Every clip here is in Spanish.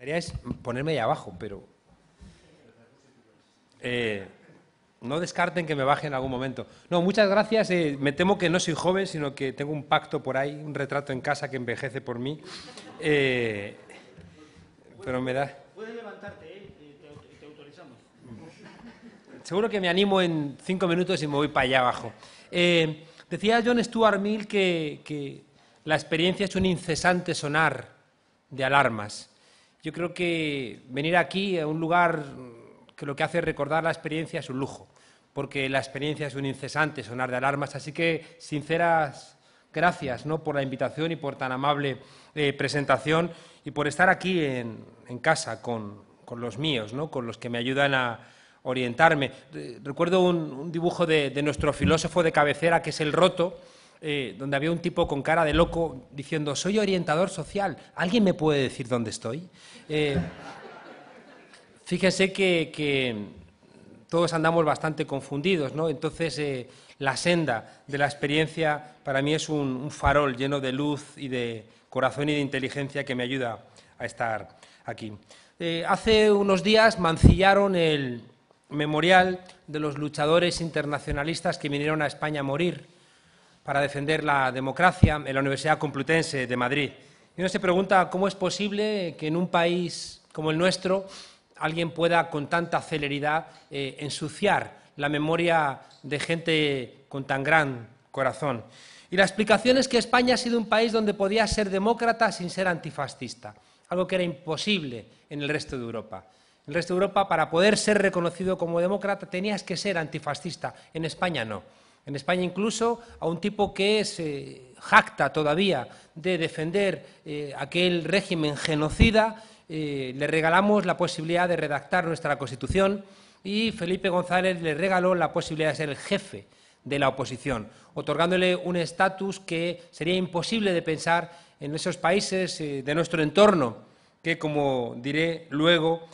gustaría es ponerme ahí abajo, pero eh, no descarten que me baje en algún momento. No, muchas gracias. Eh, me temo que no soy joven, sino que tengo un pacto por ahí, un retrato en casa que envejece por mí. Eh, pero me da... Puedes levantarte, ¿eh? Te, autorizamos. Seguro que me animo en cinco minutos y me voy para allá abajo. decía John Stuart Mill que la experiencia es un incesante sonar de alarmas. Yo creo que venir aquí a un lugar que lo que hace es recordar la experiencia es un lujo, porque la experiencia es un incesante sonar de alarmas. Así que, sinceras gracias por la invitación y por tan amable eh, presentación y por estar aquí en, casa con, los míos, con los que me ayudan a orientarme. Eh, recuerdo un, dibujo de nuestro filósofo de cabecera, que es el Roto, eh, donde había un tipo con cara de loco diciendo, soy orientador social, ¿alguien me puede decir dónde estoy? Eh, fíjense que, todos andamos bastante confundidos, ¿no? Entonces, eh, la senda de la experiencia para mí es un, farol lleno de luz y de corazón y de inteligencia que me ayuda a estar aquí. hace unos días mancillaron el memorial de los luchadores internacionalistas que vinieron a España a morir para defender la democracia en la Universidad Complutense de Madrid. Y uno se pregunta cómo es posible que en un país como el nuestro alguien pueda con tanta celeridad eh, ensuciar la memoria de gente con tan gran corazón. Y la explicación es que España ha sido un país donde podías ser demócrata sin ser antifascista, algo que era imposible en el resto de Europa. En el resto de Europa, para poder ser reconocido como demócrata, tenías que ser antifascista. En España no. En España incluso a un tipo que se jacta todavía de defender eh, aquel régimen genocida, eh, le regalamos la posibilidad de redactar nuestra Constitución y Felipe González le regaló la posibilidad de ser el jefe de la oposición, otorgándole un estatus que sería imposible de pensar en esos países eh, de nuestro entorno, que, como diré luego,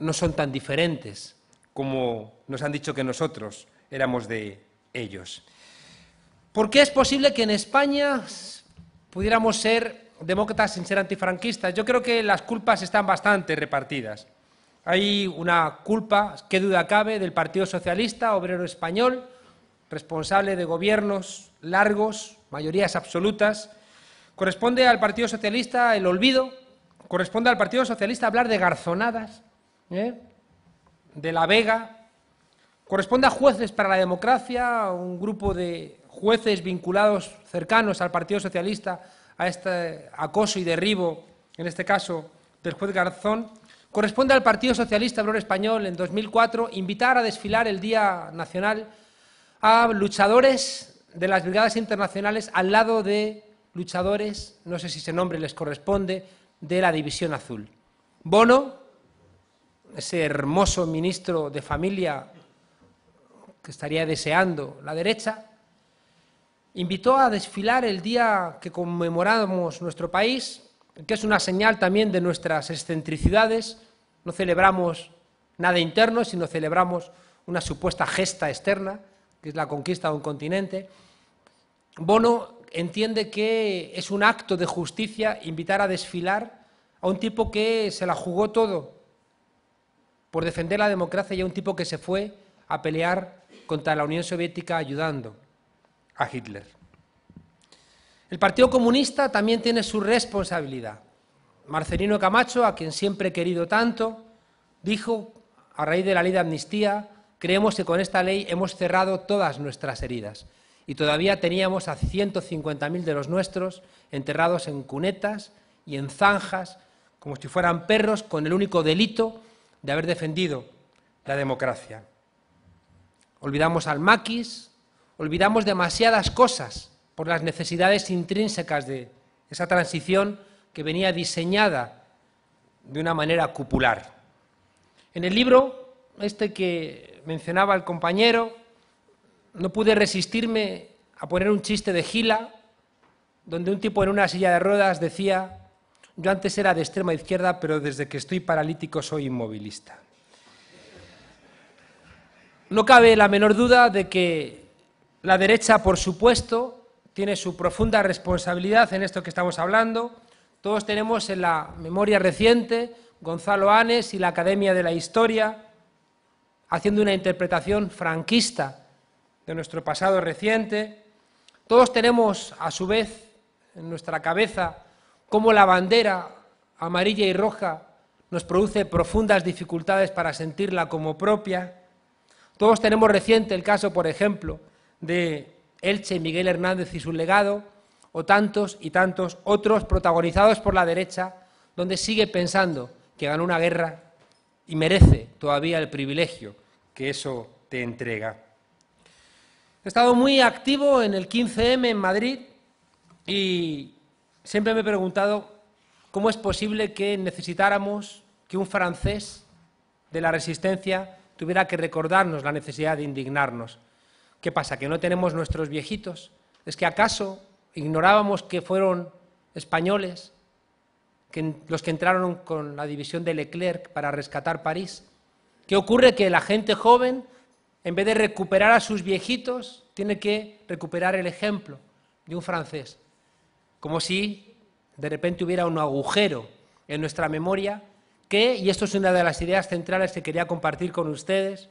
no son tan diferentes como nos han dicho que nosotros éramos de ellos. ¿Por qué es posible que en España pudiéramos ser demócratas sin ser antifranquistas? Yo creo que las culpas están bastante repartidas. Hay una culpa, qué duda cabe, del Partido Socialista Obrero Español, responsable de gobiernos largos, mayorías absolutas. Corresponde al Partido Socialista el olvido, corresponde al Partido Socialista hablar de garzonadas, ¿eh? de la vega, Corresponde a jueces para la democracia, un grupo de jueces vinculados cercanos al Partido Socialista, a este acoso y derribo, en este caso, del juez Garzón. Corresponde al Partido Socialista Obrero Español en 2004 invitar a desfilar el Día Nacional a luchadores de las brigadas internacionales al lado de luchadores, no sé si ese nombre les corresponde, de la División Azul. Bono, ese hermoso ministro de familia que estaría deseando la derecha, invitó a desfilar el día que conmemoramos nuestro país, que es una señal también de nuestras excentricidades. No celebramos nada interno, sino celebramos una supuesta gesta externa, que es la conquista de un continente. Bono entiende que es un acto de justicia invitar a desfilar a un tipo que se la jugó todo por defender la democracia y a un tipo que se fue a pelear contra la Unión Soviética ayudando a Hitler. El Partido Comunista también tiene su responsabilidad. Marcelino Camacho, a quien siempre he querido tanto, dijo, a raíz de la ley de amnistía, creemos que con esta ley hemos cerrado todas nuestras heridas y todavía teníamos a 150.000 de los nuestros enterrados en cunetas y en zanjas, como si fueran perros, con el único delito de haber defendido la democracia. Olvidamos al maquis, olvidamos demasiadas cosas por las necesidades intrínsecas de esa transición que venía diseñada de una manera cupular. En el libro, este que mencionaba el compañero, no pude resistirme a poner un chiste de Gila, donde un tipo en una silla de ruedas decía, yo antes era de extrema izquierda, pero desde que estoy paralítico soy inmovilista. No cabe la menor duda de que la derecha, por supuesto, tiene su profunda responsabilidad en esto que estamos hablando. Todos tenemos en la memoria reciente Gonzalo Anes y la Academia de la Historia haciendo una interpretación franquista de nuestro pasado reciente. Todos tenemos, a su vez, en nuestra cabeza cómo la bandera amarilla y roja nos produce profundas dificultades para sentirla como propia. Todos tenemos reciente el caso, por ejemplo, de Elche, Miguel Hernández y su legado, o tantos y tantos otros protagonizados por la derecha, donde sigue pensando que ganó una guerra y merece todavía el privilegio que eso te entrega. He estado muy activo en el 15M en Madrid y siempre me he preguntado cómo es posible que necesitáramos que un francés de la resistencia tuviera que recordarnos la necesidad de indignarnos. ¿Qué pasa? ¿Que no tenemos nuestros viejitos? ¿Es que acaso ignorábamos que fueron españoles los que entraron con la división de Leclerc para rescatar París? ¿Qué ocurre? Que la gente joven, en vez de recuperar a sus viejitos, tiene que recuperar el ejemplo de un francés. Como si de repente hubiera un agujero en nuestra memoria que, y esto es una de las ideas centrales que quería compartir con ustedes,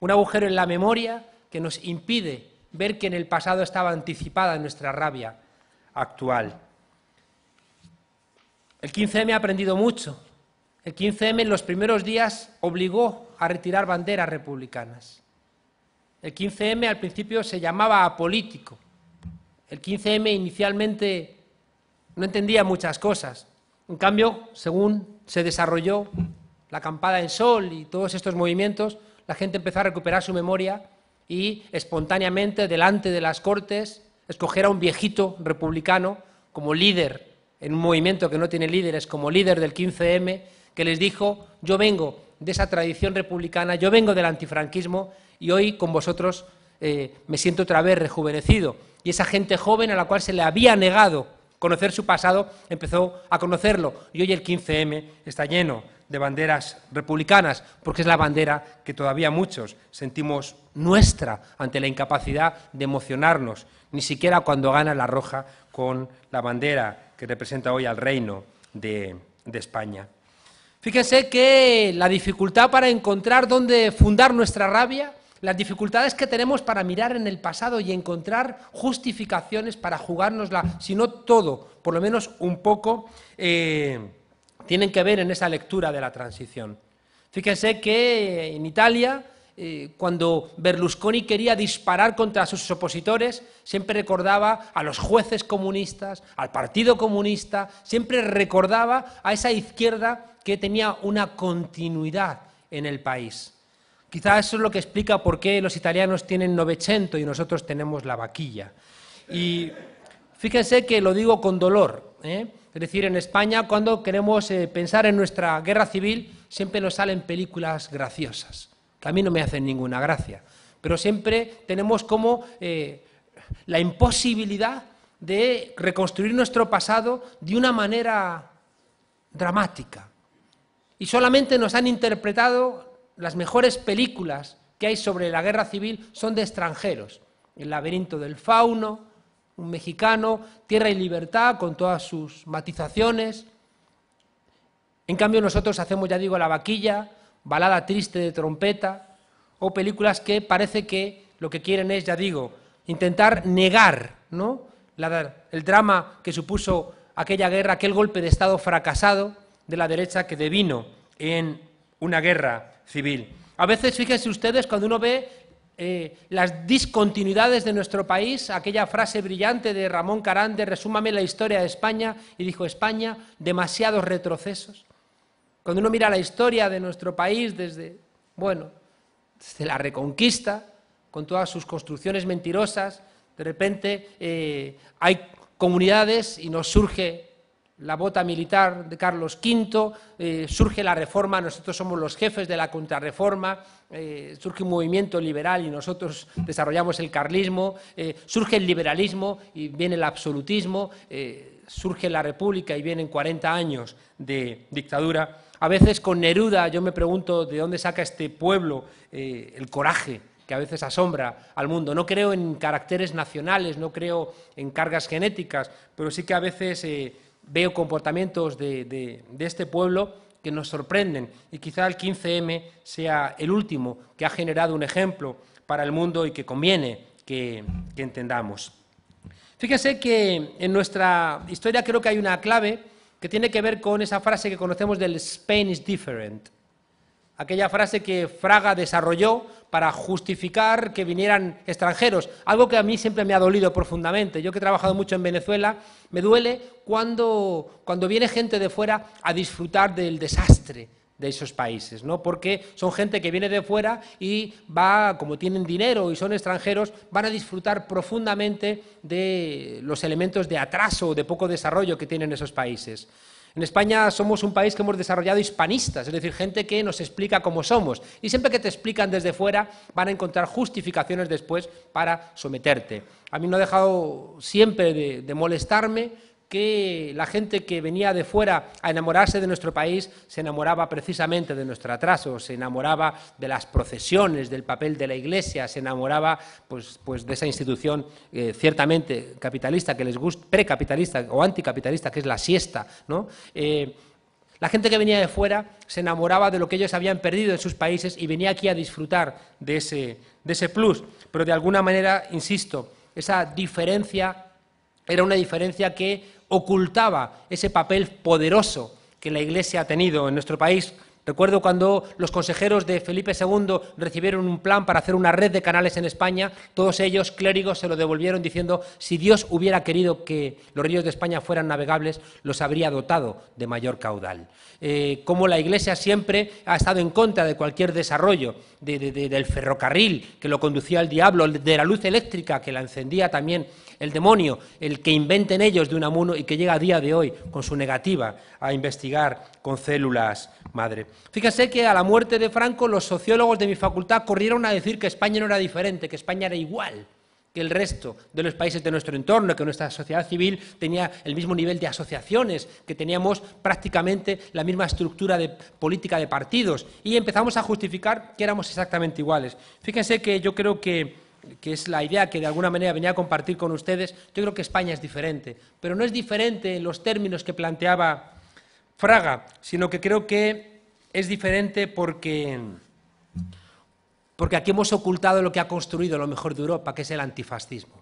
un agujero en la memoria que nos impide ver que en el pasado estaba anticipada nuestra rabia actual. El 15M ha aprendido mucho. El 15M en los primeros días obligó a retirar banderas republicanas. El 15M al principio se llamaba apolítico. El 15M inicialmente no entendía muchas cosas. En cambio, según se desarrolló la acampada en sol y todos estos movimientos, la gente empezó a recuperar su memoria y espontáneamente, delante de las cortes, escoger a un viejito republicano como líder en un movimiento que no tiene líderes, como líder del 15M, que les dijo, yo vengo de esa tradición republicana, yo vengo del antifranquismo y hoy con vosotros eh, me siento otra vez rejuvenecido. Y esa gente joven a la cual se le había negado conocer su pasado, empezó a conocerlo. Y hoy el 15M está lleno de banderas republicanas, porque es la bandera que todavía muchos sentimos nuestra ante la incapacidad de emocionarnos, ni siquiera cuando gana la roja con la bandera que representa hoy al reino de, de España. Fíjense que la dificultad para encontrar dónde fundar nuestra rabia las dificultades que tenemos para mirar en el pasado y encontrar justificaciones para jugárnosla, si no todo, por lo menos un poco, eh, tienen que ver en esa lectura de la transición. Fíjense que en Italia, eh, cuando Berlusconi quería disparar contra sus opositores, siempre recordaba a los jueces comunistas, al Partido Comunista, siempre recordaba a esa izquierda que tenía una continuidad en el país. Quizás eso es lo que explica por qué los italianos tienen 900 y nosotros tenemos la vaquilla. Y fíjense que lo digo con dolor. ¿eh? Es decir, en España, cuando queremos eh, pensar en nuestra guerra civil, siempre nos salen películas graciosas, que a mí no me hacen ninguna gracia. Pero siempre tenemos como eh, la imposibilidad de reconstruir nuestro pasado de una manera dramática. Y solamente nos han interpretado las mejores películas que hay sobre la guerra civil son de extranjeros. El laberinto del fauno, un mexicano, Tierra y Libertad, con todas sus matizaciones. En cambio, nosotros hacemos, ya digo, La vaquilla, Balada triste de trompeta, o películas que parece que lo que quieren es, ya digo, intentar negar ¿no? el drama que supuso aquella guerra, aquel golpe de Estado fracasado de la derecha que devino en una guerra civil. A veces, fíjense ustedes, cuando uno ve eh, las discontinuidades de nuestro país, aquella frase brillante de Ramón Carande, resúmame la historia de España, y dijo España, demasiados retrocesos. Cuando uno mira la historia de nuestro país desde, bueno, desde la Reconquista, con todas sus construcciones mentirosas, de repente eh, hay comunidades y nos surge la bota militar de Carlos V, eh, surge la reforma, nosotros somos los jefes de la contrarreforma, eh, surge un movimiento liberal y nosotros desarrollamos el carlismo, eh, surge el liberalismo y viene el absolutismo, surge la república y vienen 40 años de dictadura. A veces con Neruda yo me pregunto de dónde saca este pueblo el coraje que a veces asombra al mundo. No creo en caracteres nacionales, no creo en cargas genéticas, pero sí que a veces veo comportamientos de, este pueblo que nos sorprenden y quizá el 15M sea el último que ha generado un ejemplo para el mundo y que conviene que, que entendamos. Fíjese que en nuestra historia creo que hay una clave que tiene que ver con esa frase que conocemos del Spain is different. Aquella frase que Fraga desarrolló para justificar que vinieran extranjeros, algo que a mí siempre me ha dolido profundamente. Yo que he trabajado mucho en Venezuela, me duele cuando, viene gente de fuera a disfrutar del desastre de esos países, ¿no? Porque son gente que viene de fuera y va, como tienen dinero y son extranjeros, van a disfrutar profundamente de los elementos de atraso o de poco desarrollo que tienen esos países. En España somos un país que hemos desarrollado hispanistas, es decir, gente que nos explica cómo somos. Y siempre que te explican desde fuera, van a encontrar justificaciones después para someterte. A mí no ha dejado siempre de, de molestarme que la gente que venía de fuera a enamorarse de nuestro país se enamoraba precisamente de nuestro atraso, se enamoraba de las procesiones, del papel de la Iglesia, se enamoraba pues, pues de esa institución eh, ciertamente capitalista que les gusta, precapitalista o anticapitalista, que es la siesta, ¿no? Eh, la gente que venía de fuera se enamoraba de lo que ellos habían perdido en sus países y venía aquí a disfrutar de ese, de ese plus. Pero de alguna manera, insisto, esa diferencia era una diferencia que ocultaba ese papel poderoso que la Iglesia ha tenido en nuestro país. Recuerdo cuando los consejeros de Felipe II recibieron un plan para hacer una red de canales en España, todos ellos clérigos se lo devolvieron diciendo, si Dios hubiera querido que los ríos de España fueran navegables, los habría dotado de mayor caudal. Eh, como la Iglesia siempre ha estado en contra de cualquier desarrollo, del ferrocarril que lo conducía al diablo, de la luz eléctrica que la encendía también el demonio el que inventen ellos de un amuno y que llega a día de hoy con su negativa a investigar con células madre. Fíjense que a la muerte de Franco los sociólogos de mi facultad corrieron a decir que España no era diferente, que España era igual que el resto de los países de nuestro entorno, que nuestra sociedad civil tenía el mismo nivel de asociaciones, que teníamos prácticamente la misma estructura de política de partidos, y empezamos a justificar que éramos exactamente iguales. Fíjense que yo creo que que es la idea que de alguna manera venía a compartir con ustedes, yo creo que España es diferente, pero no es diferente en los términos que planteaba Fraga, sino que creo que es diferente porque, porque aquí hemos ocultado lo que ha construido lo mejor de Europa, que es el antifascismo.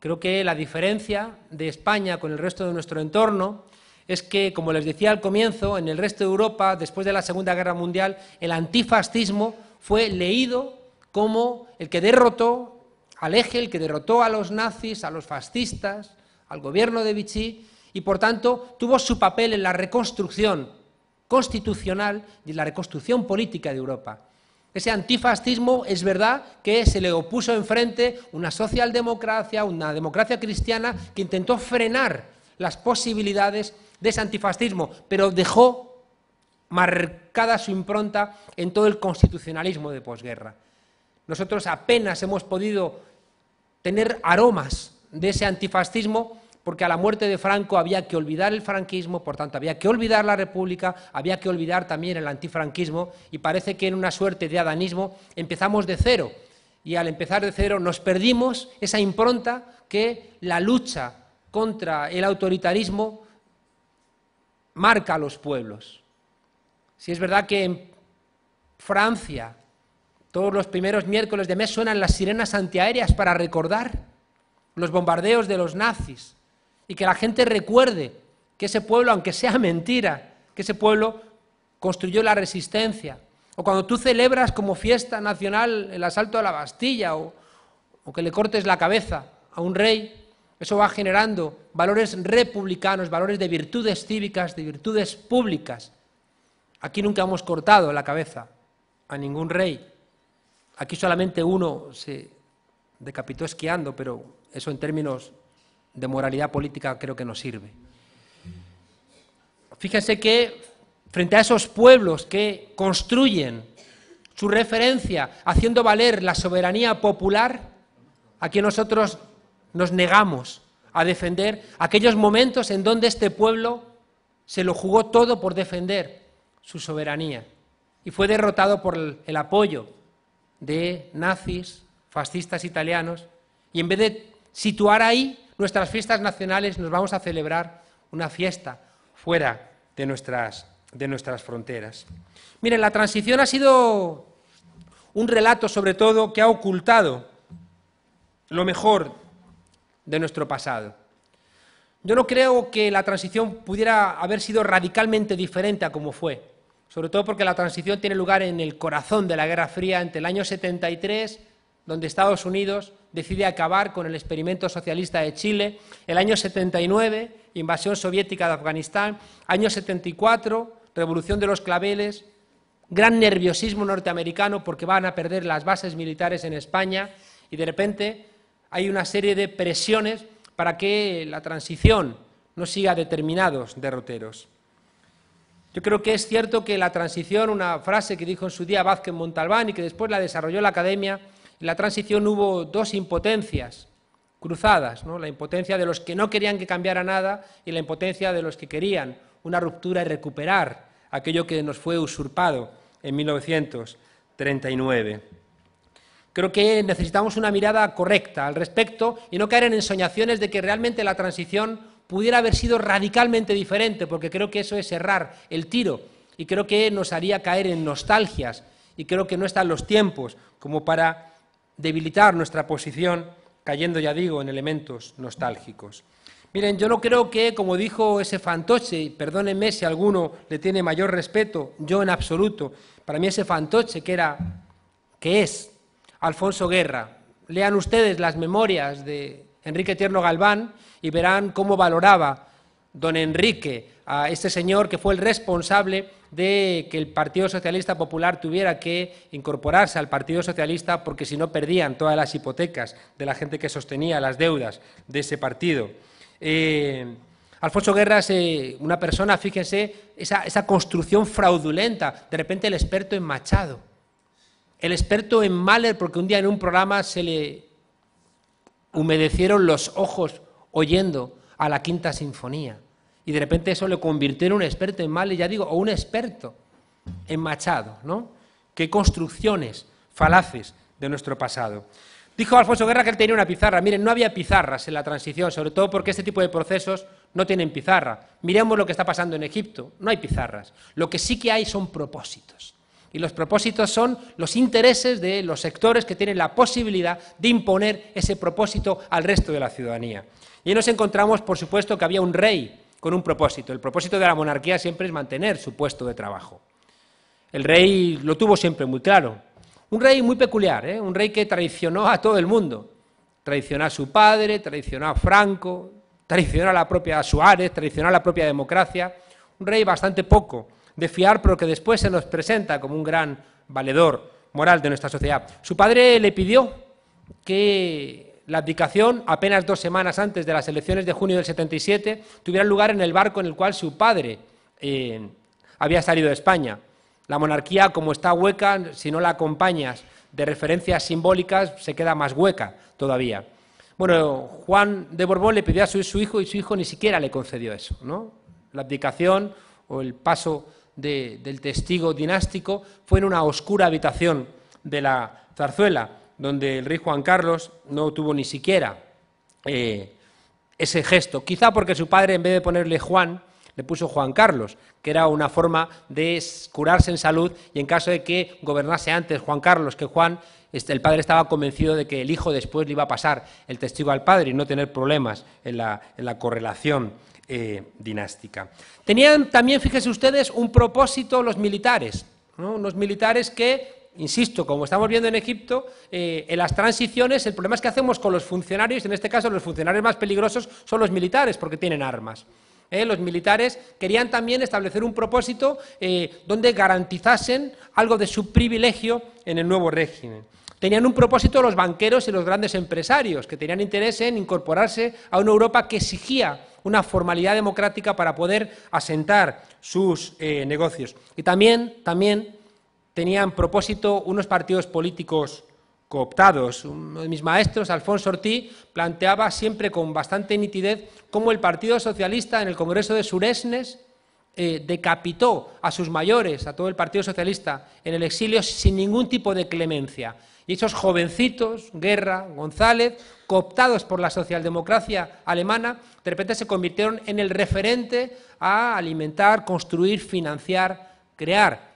Creo que la diferencia de España con el resto de nuestro entorno es que, como les decía al comienzo, en el resto de Europa, después de la Segunda Guerra Mundial, el antifascismo fue leído como el que derrotó al eje, el que derrotó a los nazis, a los fascistas, al gobierno de Vichy, y por tanto tuvo su papel en la reconstrucción constitucional y en la reconstrucción política de Europa. Ese antifascismo es verdad que se le opuso enfrente una socialdemocracia, una democracia cristiana que intentó frenar las posibilidades de ese antifascismo, pero dejó marcada su impronta en todo el constitucionalismo de posguerra. Nosotros apenas hemos podido tener aromas de ese antifascismo porque a la muerte de Franco había que olvidar el franquismo, por tanto había que olvidar la República, había que olvidar también el antifranquismo y parece que en una suerte de adanismo empezamos de cero y al empezar de cero nos perdimos esa impronta que la lucha contra el autoritarismo marca a los pueblos. Si es verdad que en Francia todos los primeros miércoles de mes suenan las sirenas antiaéreas para recordar los bombardeos de los nazis y que la gente recuerde que ese pueblo, aunque sea mentira, que ese pueblo construyó la resistencia. O cuando tú celebras como fiesta nacional el asalto a la Bastilla o, o que le cortes la cabeza a un rey, eso va generando valores republicanos, valores de virtudes cívicas, de virtudes públicas. Aquí nunca hemos cortado la cabeza a ningún rey. Aquí solamente uno se decapitó esquiando, pero eso en términos de moralidad política creo que no sirve. Fíjense que frente a esos pueblos que construyen su referencia haciendo valer la soberanía popular, ...a aquí nosotros nos negamos a defender aquellos momentos en donde este pueblo se lo jugó todo por defender su soberanía y fue derrotado por el apoyo de nazis, fascistas italianos, y en vez de situar ahí nuestras fiestas nacionales, nos vamos a celebrar una fiesta fuera de nuestras, fronteras. Miren, la transición ha sido un relato sobre todo que ha ocultado lo mejor de nuestro pasado. Yo no creo que la transición pudiera haber sido radicalmente diferente a como fue sobre todo porque la transición tiene lugar en el corazón de la Guerra Fría entre el año 73, donde Estados Unidos decide acabar con el experimento socialista de Chile, el año 79, invasión soviética de Afganistán, año 74, revolución de los claveles, gran nerviosismo norteamericano porque van a perder las bases militares en España y de repente hay una serie de presiones para que la transición no siga determinados derroteros. Yo creo que es cierto que la transición, una frase que dijo en su día Vázquez Montalbán y que después la desarrolló la academia, en la transición hubo dos impotencias cruzadas, ¿no? la impotencia de los que no querían que cambiara nada y la impotencia de los que querían una ruptura y recuperar aquello que nos fue usurpado en 1939. Creo que necesitamos una mirada correcta al respecto y no caer en ensoñaciones de que realmente la transición pudiera haber sido radicalmente diferente, porque creo que eso es errar el tiro y creo que nos haría caer en nostalgias y creo que no están los tiempos como para debilitar nuestra posición cayendo, ya digo, en elementos nostálgicos. Miren, yo no creo que, como dijo ese fantoche, y perdónenme si alguno le tiene mayor respeto, yo en absoluto, para mí ese fantoche que era, que es Alfonso Guerra, lean ustedes las memorias de Enrique Tierno Galván, y verán cómo valoraba don Enrique a este señor que fue el responsable de que el Partido Socialista Popular tuviera que incorporarse al Partido Socialista porque si no perdían todas las hipotecas de la gente que sostenía las deudas de ese partido. Eh, Alfonso Guerra es eh, una persona, fíjense, esa, esa construcción fraudulenta, de repente el experto en Machado, el experto en Mahler, porque un día en un programa se le humedecieron los ojos oyendo a la quinta sinfonía. Y de repente eso lo convirtió en un experto en mal ya digo, o un experto en Machado, ¿no? Qué construcciones falaces de nuestro pasado. Dijo Alfonso Guerra que él tenía una pizarra. Miren, no había pizarras en la transición, sobre todo porque este tipo de procesos no tienen pizarra. Miremos lo que está pasando en Egipto, no hay pizarras. Lo que sí que hay son propósitos. Y los propósitos son los intereses de los sectores que tienen la posibilidad de imponer ese propósito al resto de la ciudadanía. Y ahí nos encontramos, por supuesto, que había un rey con un propósito. El propósito de la monarquía siempre es mantener su puesto de trabajo. El rey lo tuvo siempre muy claro. Un rey muy peculiar, ¿eh? un rey que traicionó a todo el mundo. Traicionó a su padre, traicionó a Franco, traicionó a la propia Suárez, traicionó a la propia democracia. Un rey bastante poco de fiar, pero que después se nos presenta como un gran valedor moral de nuestra sociedad. Su padre le pidió que la abdicación, apenas dos semanas antes de las elecciones de junio del 77, tuviera lugar en el barco en el cual su padre eh, había salido de España. La monarquía, como está hueca, si no la acompañas de referencias simbólicas, se queda más hueca todavía. Bueno, Juan de Borbón le pidió a su, hijo y su hijo ni siquiera le concedió eso, ¿no? La abdicación o el paso del testigo dinástico fue en una oscura habitación de la zarzuela, donde el rey Juan Carlos no tuvo ni siquiera eh, ese gesto. Quizá porque su padre, en vez de ponerle Juan, le puso Juan Carlos, que era una forma de curarse en salud y en caso de que gobernase antes Juan Carlos que Juan, este, el padre estaba convencido de que el hijo después le iba a pasar el testigo al padre y no tener problemas en la correlación eh, dinástica. Tenían también, fíjense ustedes, un propósito los militares, ¿no? unos militares que, insisto, como estamos viendo en Egipto, eh, en las transiciones el problema es que hacemos con los funcionarios, en este caso los funcionarios más peligrosos son los militares porque tienen armas. ¿eh? los militares querían también establecer un propósito donde garantizasen algo de su privilegio en el nuevo régimen. Tenían un propósito los banqueros y los grandes empresarios, que tenían interés en incorporarse a una Europa que exigía una formalidad democrática para poder asentar sus eh, negocios. Y también, también tenían propósito unos partidos políticos cooptados. Uno de mis maestros, Alfonso Ortiz, planteaba siempre con bastante nitidez cómo el Partido Socialista en el Congreso de Suresnes eh, decapitó a sus mayores, a todo el Partido Socialista, en el exilio sin ningún tipo de clemencia. Y esos jovencitos, Guerra, González, cooptados por la socialdemocracia alemana, de repente se convirtieron en el referente a alimentar, construir, financiar, crear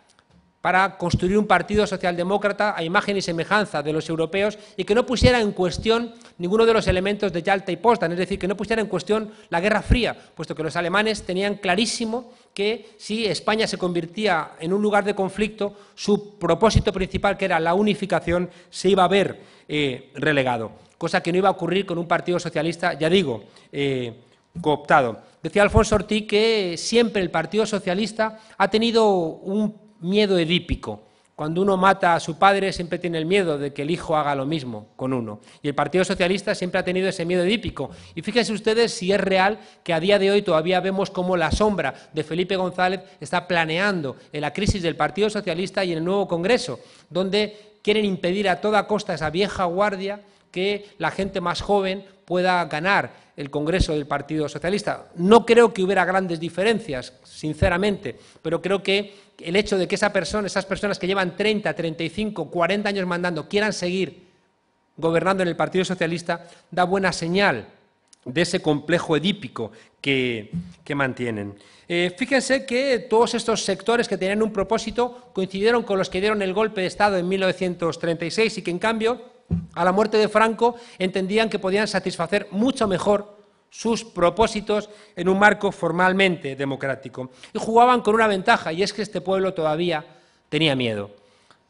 para construir un partido socialdemócrata a imagen y semejanza de los europeos y que no pusiera en cuestión ninguno de los elementos de Yalta y Potsdam, es decir, que no pusiera en cuestión la Guerra Fría, puesto que los alemanes tenían clarísimo que si España se convertía en un lugar de conflicto, su propósito principal, que era la unificación, se iba a ver eh, relegado cosa que no iba a ocurrir con un partido socialista, ya digo, eh, cooptado. Decía Alfonso Ortiz que siempre el Partido Socialista ha tenido un miedo edípico. Cuando uno mata a su padre siempre tiene el miedo de que el hijo haga lo mismo con uno. Y el Partido Socialista siempre ha tenido ese miedo edípico. Y fíjense ustedes si es real que a día de hoy todavía vemos cómo la sombra de Felipe González está planeando en la crisis del Partido Socialista y en el nuevo Congreso, donde quieren impedir a toda costa esa vieja guardia que la gente más joven pueda ganar el Congreso del Partido Socialista. No creo que hubiera grandes diferencias, sinceramente, pero creo que el hecho de que esa persona, esas personas que llevan 30, 35, 40 años mandando quieran seguir gobernando en el Partido Socialista da buena señal de ese complejo edípico que, mantienen. Eh, fíjense que todos estos sectores que tenían un propósito coincidieron con los que dieron el golpe de Estado en 1936 y que, en cambio, a la muerte de Franco entendían que podían satisfacer mucho mejor sus propósitos en un marco formalmente democrático. Y jugaban con una ventaja, y es que este pueblo todavía tenía miedo.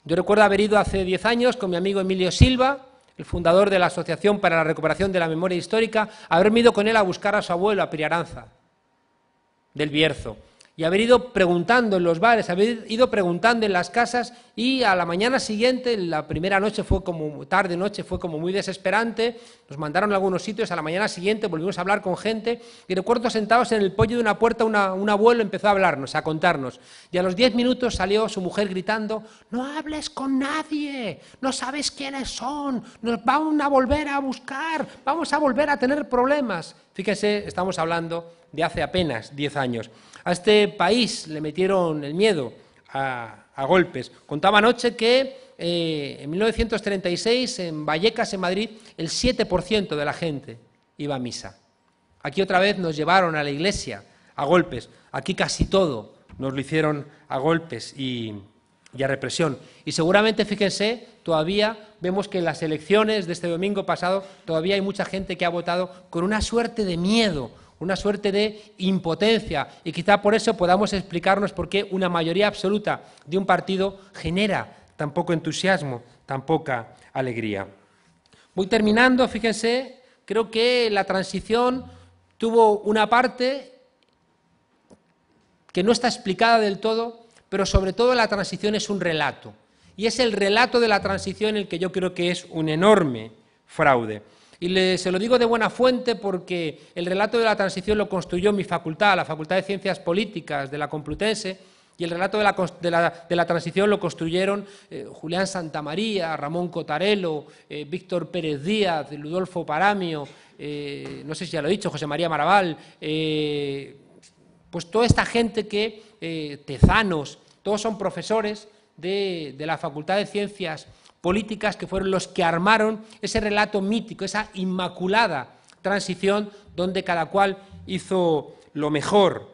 Yo recuerdo haber ido hace diez años con mi amigo Emilio Silva, el fundador de la Asociación para la Recuperación de la Memoria Histórica, ...haber ido con él a buscar a su abuelo, a Priaranza, del Bierzo y haber ido preguntando en los bares, haber ido preguntando en las casas y a la mañana siguiente, la primera noche fue como tarde noche, fue como muy desesperante, nos mandaron a algunos sitios, a la mañana siguiente volvimos a hablar con gente y recuerdo sentados en el pollo de una puerta un abuelo empezó a hablarnos, a contarnos y a los diez minutos salió su mujer gritando, no hables con nadie, no sabes quiénes son, nos van a volver a buscar, vamos a volver a tener problemas. ...fíjese, estamos hablando de hace apenas diez años. A este país le metieron el miedo a, golpes. Contaba anoche que eh, en 1936 en Vallecas, en Madrid, el 7% de la gente iba a misa. Aquí otra vez nos llevaron a la iglesia a golpes. Aquí casi todo nos lo hicieron a golpes y a represión. Y seguramente, fíjense, todavía vemos que en las elecciones de este domingo pasado todavía hay mucha gente que ha votado con una suerte de miedo una suerte de impotencia y quizá por eso podamos explicarnos por qué una mayoría absoluta de un partido genera tan poco entusiasmo, tan poca alegría. Voy terminando, fíjense, creo que la transición tuvo una parte que no está explicada del todo, pero sobre todo la transición es un relato. Y es el relato de la transición el que yo creo que es un enorme fraude. Y se lo digo de buena fuente porque el relato de la transición lo construyó mi facultad, la Facultad de Ciencias Políticas de la Complutense, y el relato de la, transición lo construyeron eh, Julián Santamaría, Ramón Cotarelo, eh, Víctor Pérez Díaz, Ludolfo Paramio, eh, no sé si ya lo he dicho, José María Maraval, pues toda esta gente que, tezanos, todos son profesores de, de la Facultad de Ciencias políticas que fueron los que armaron ese relato mítico, esa inmaculada transición donde cada cual hizo lo mejor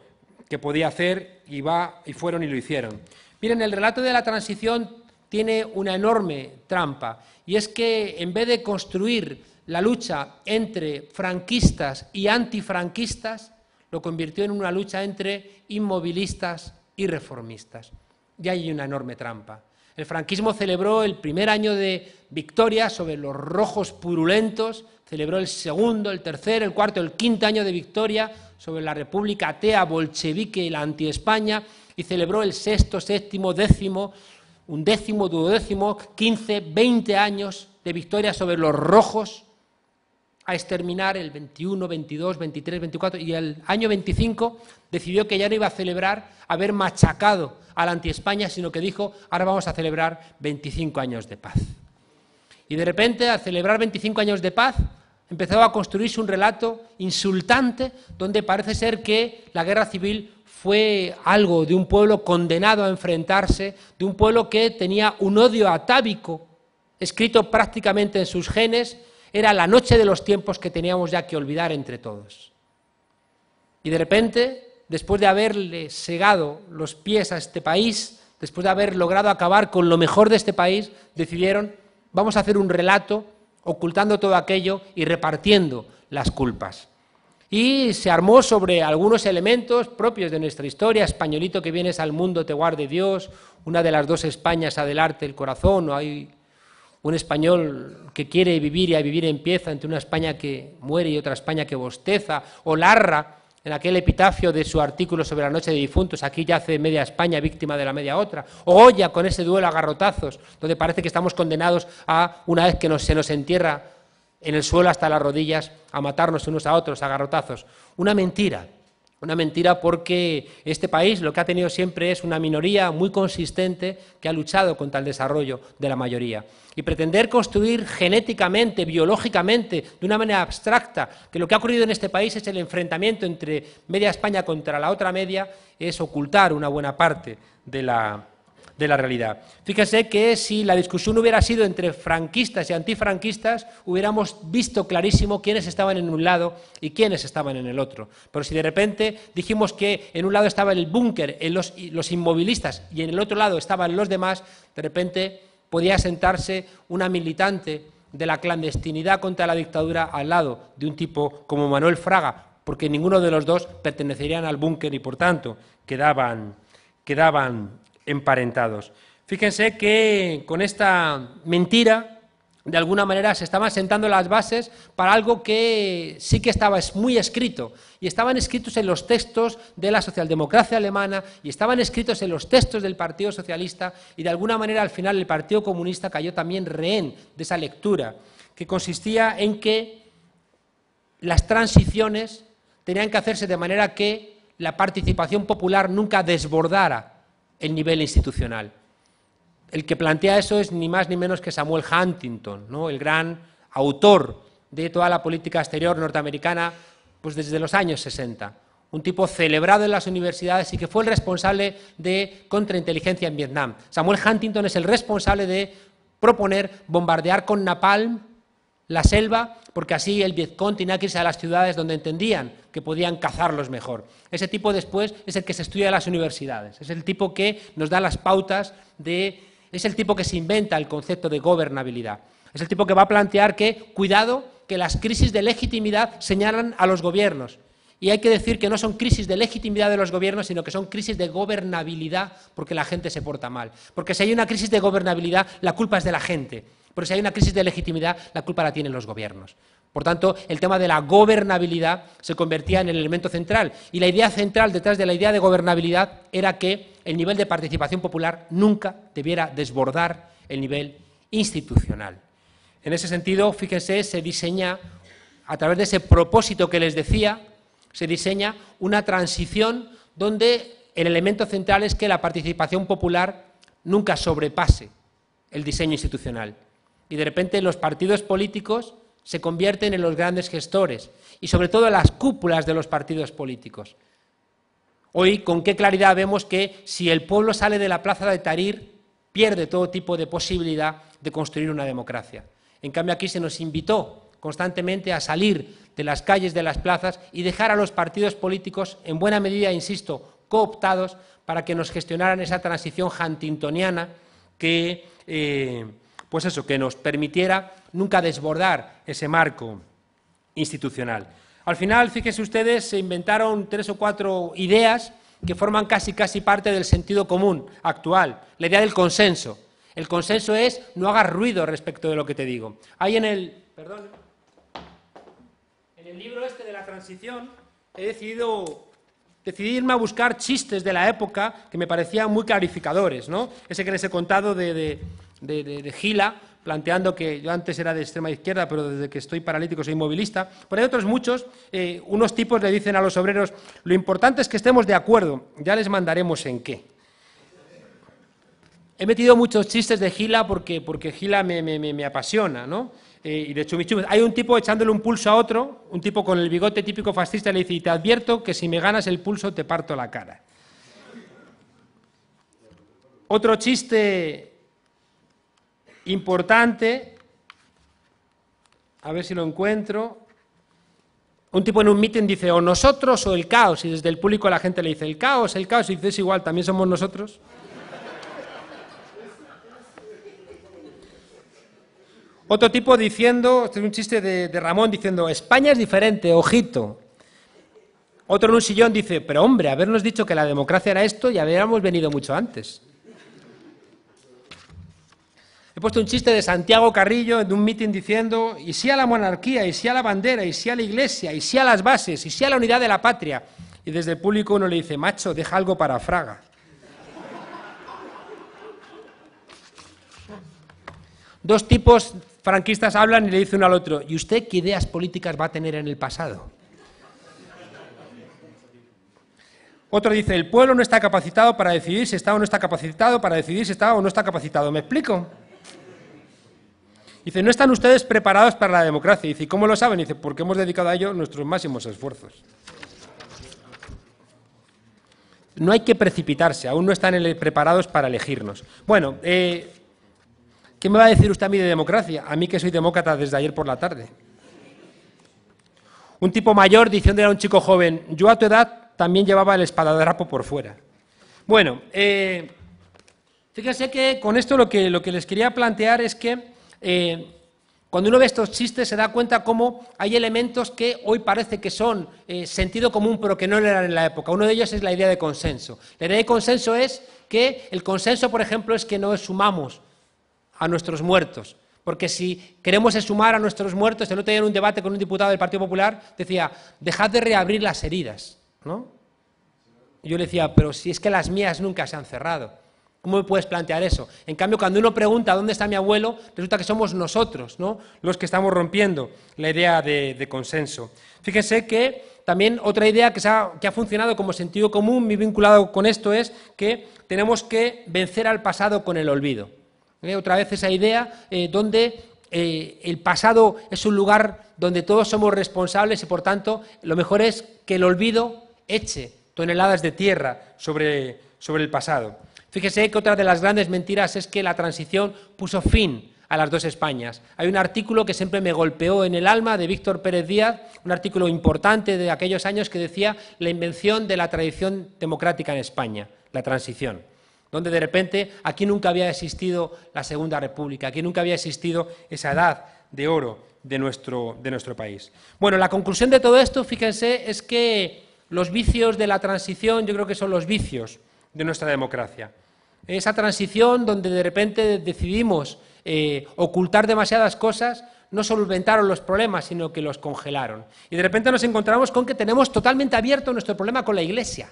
que podía hacer y, va, y fueron y lo hicieron. Miren, el relato de la transición tiene una enorme trampa y es que en vez de construir la lucha entre franquistas y antifranquistas, lo convirtió en una lucha entre inmovilistas y reformistas. Y hay una enorme trampa. El franquismo celebró el primer año de victoria sobre los rojos purulentos, celebró el segundo, el tercero, el cuarto, el quinto año de victoria sobre la República atea, bolchevique y la anti-España, y celebró el sexto, séptimo, décimo, undécimo, duodécimo, quince, veinte años de victoria sobre los rojos a exterminar el 21, 22, 23, 24 y el año 25 decidió que ya no iba a celebrar haber machacado a la anti-España, sino que dijo, ahora vamos a celebrar 25 años de paz. Y de repente, al celebrar 25 años de paz, empezaba a construirse un relato insultante donde parece ser que la guerra civil fue algo de un pueblo condenado a enfrentarse, de un pueblo que tenía un odio atávico escrito prácticamente en sus genes era la noche de los tiempos que teníamos ya que olvidar entre todos. Y de repente, después de haberle segado los pies a este país, después de haber logrado acabar con lo mejor de este país, decidieron, vamos a hacer un relato ocultando todo aquello y repartiendo las culpas. Y se armó sobre algunos elementos propios de nuestra historia, españolito que vienes al mundo, te guarde Dios, una de las dos Españas adelante el corazón, o hay un español que quiere vivir y a vivir empieza entre una España que muere y otra España que bosteza, o Larra, en aquel epitafio de su artículo sobre la noche de difuntos, aquí yace media España víctima de la media otra, o Goya con ese duelo a garrotazos, donde parece que estamos condenados a, una vez que nos, se nos entierra en el suelo hasta las rodillas, a matarnos unos a otros a garrotazos. Una mentira, una mentira porque este país lo que ha tenido siempre es una minoría muy consistente que ha luchado contra el desarrollo de la mayoría. Y pretender construir genéticamente, biológicamente, de una manera abstracta, que lo que ha ocurrido en este país es el enfrentamiento entre media España contra la otra media, es ocultar una buena parte de la, de la realidad. Fíjense que si la discusión hubiera sido entre franquistas y antifranquistas, hubiéramos visto clarísimo quiénes estaban en un lado y quiénes estaban en el otro. Pero si de repente dijimos que en un lado estaba el búnker, los, los inmovilistas, y en el otro lado estaban los demás, de repente podía sentarse una militante de la clandestinidad contra la dictadura al lado de un tipo como Manuel Fraga, porque ninguno de los dos pertenecerían al búnker y por tanto quedaban, quedaban emparentados. Fíjense que con esta mentira, de alguna manera, se estaban sentando las bases para algo que sí que estaba muy escrito. Y estaban escritos en los textos de la socialdemocracia alemana y estaban escritos en los textos del Partido Socialista y de alguna manera al final el Partido Comunista cayó también rehén de esa lectura, que consistía en que las transiciones tenían que hacerse de manera que la participación popular nunca desbordara el nivel institucional. El que plantea eso es ni más ni menos que Samuel Huntington, el gran autor de toda la política exterior norteamericana pues, desde los años 60. Un tipo celebrado en las universidades y que fue el responsable de contrainteligencia en Vietnam. Samuel Huntington es el responsable de proponer bombardear con napalm la selva, porque así el Vietcong tenía que irse a las ciudades donde entendían que podían cazarlos mejor. Ese tipo después es el que se estudia en las universidades, es el tipo que nos da las pautas de... es el tipo que se inventa el concepto de gobernabilidad. Es el tipo que va a plantear que, cuidado, que las crisis de legitimidad señalan a los gobiernos. Y hay que decir que no son crisis de legitimidad de los gobiernos, sino que son crisis de gobernabilidad porque la gente se porta mal. Porque si hay una crisis de gobernabilidad, la culpa es de la gente. Pero si hay una crisis de legitimidad, la culpa la tienen los gobiernos. Por tanto, el tema de la gobernabilidad se convertía en el elemento central. Y la idea central detrás de la idea de gobernabilidad era que el nivel de participación popular nunca debiera desbordar el nivel institucional. En ese sentido, fíjense, se diseña, a través de ese propósito que les decía, se diseña una transición donde el elemento central es que la participación popular nunca sobrepase el diseño institucional. Y de repente los partidos políticos se convierten en los grandes gestores y sobre todo las cúpulas de los partidos políticos. Hoy con qué claridad vemos que si el pueblo sale de la plaza de Tarir, pierde todo tipo de posibilidad de construir una democracia. En cambio aquí se nos invitó constantemente a salir de las calles, de las plazas y dejar a los partidos políticos, en buena medida, insisto, cooptados para que nos gestionaran esa transición huntingtoniana que... Eh, pues eso, que nos permitiera nunca desbordar ese marco institucional. Al final, fíjese ustedes, se inventaron tres o cuatro ideas que forman casi casi parte del sentido común actual, la idea del consenso. El consenso es no hagas ruido respecto de lo que te digo. Hay en el, perdón, en el libro este de la transición he decidido decidirme a buscar chistes de la época que me parecían muy clarificadores, ¿no? Ese que les he contado de, de, Gila, planteando que yo antes era de extrema izquierda, pero desde que estoy paralítico soy movilista. Pero hay otros muchos. Eh, unos tipos le dicen a los obreros, lo importante es que estemos de acuerdo, ya les mandaremos en qué. He metido muchos chistes de Gila porque, porque Gila me, apasiona, ¿no? Eh, y de chumichum, Hay un tipo echándole un pulso a otro, un tipo con el bigote típico fascista, le dice, te advierto que si me ganas el pulso te parto la cara. Otro chiste importante, a ver si lo encuentro. Un tipo en un mitin dice o nosotros o el caos, y desde el público la gente le dice el caos, el caos, y es igual, también somos nosotros. Otro tipo diciendo, este es un chiste de, Ramón diciendo, España es diferente, ojito. Otro en un sillón dice, pero hombre, habernos dicho que la democracia era esto y habíamos venido mucho antes. He puesto un chiste de Santiago Carrillo en un mitin diciendo, y si a la monarquía, y si a la bandera, y si a la iglesia, y si a las bases, y sí a la unidad de la patria. Y desde el público uno le dice, macho, deja algo para Fraga. Dos tipos franquistas hablan y le dice uno al otro, ¿y usted qué ideas políticas va a tener en el pasado? Otro dice, el pueblo no está capacitado para decidir si está o no está capacitado, para decidir si está o no está capacitado. ¿Me explico? Dice, no están ustedes preparados para la democracia. Dice, ¿y cómo lo saben? Dice, porque hemos dedicado a ello nuestros máximos esfuerzos. No hay que precipitarse, aún no están preparados para elegirnos. Bueno, eh, ¿qué me va a decir usted a mí de democracia? A mí que soy demócrata desde ayer por la tarde. Un tipo mayor diciendo a un chico joven, yo a tu edad también llevaba el espadadrapo por fuera. Bueno, eh, fíjense que con esto lo lo que les quería plantear es que eh, cuando uno ve estos chistes se da cuenta cómo hay elementos que hoy parece que son eh, sentido común, pero que no eran en la época. Uno de ellos es la idea de consenso. La idea de consenso es que el consenso, por ejemplo, es que no sumamos a nuestros muertos. Porque si queremos sumar a nuestros muertos, el otro día en un debate con un diputado del Partido Popular decía, dejad de reabrir las heridas, ¿no? Yo le decía, pero si es que las mías nunca se han cerrado. ¿Cómo me puedes plantear eso? En cambio, cuando uno pregunta dónde está mi abuelo, resulta que somos nosotros, Los que estamos rompiendo la idea de, consenso. Fíjense que también otra idea que, ha, funcionado como sentido común, muy vinculado con esto, es que tenemos que vencer al pasado con el olvido. ¿Eh? Otra vez esa idea eh, donde eh, el pasado es un lugar donde todos somos responsables y por tanto lo mejor es que el olvido eche toneladas de tierra sobre el pasado. Fíjese que otra de las grandes mentiras es que la transición puso fin a las dos Españas. Hay un artículo que siempre me golpeó en el alma de Víctor Pérez Díaz, un artículo importante de aquellos años que decía la invención de la tradición democrática en España, la transición, donde de repente aquí nunca había existido la Segunda República, aquí nunca había existido esa edad de oro de nuestro, de nuestro país. Bueno, la conclusión de todo esto, fíjense, es que los vicios de la transición yo creo que son los vicios de nuestra democracia. Esa transición donde de repente decidimos eh, ocultar demasiadas cosas, no solventaron los problemas, sino que los congelaron. Y de repente nos encontramos con que tenemos totalmente abierto nuestro problema con la Iglesia.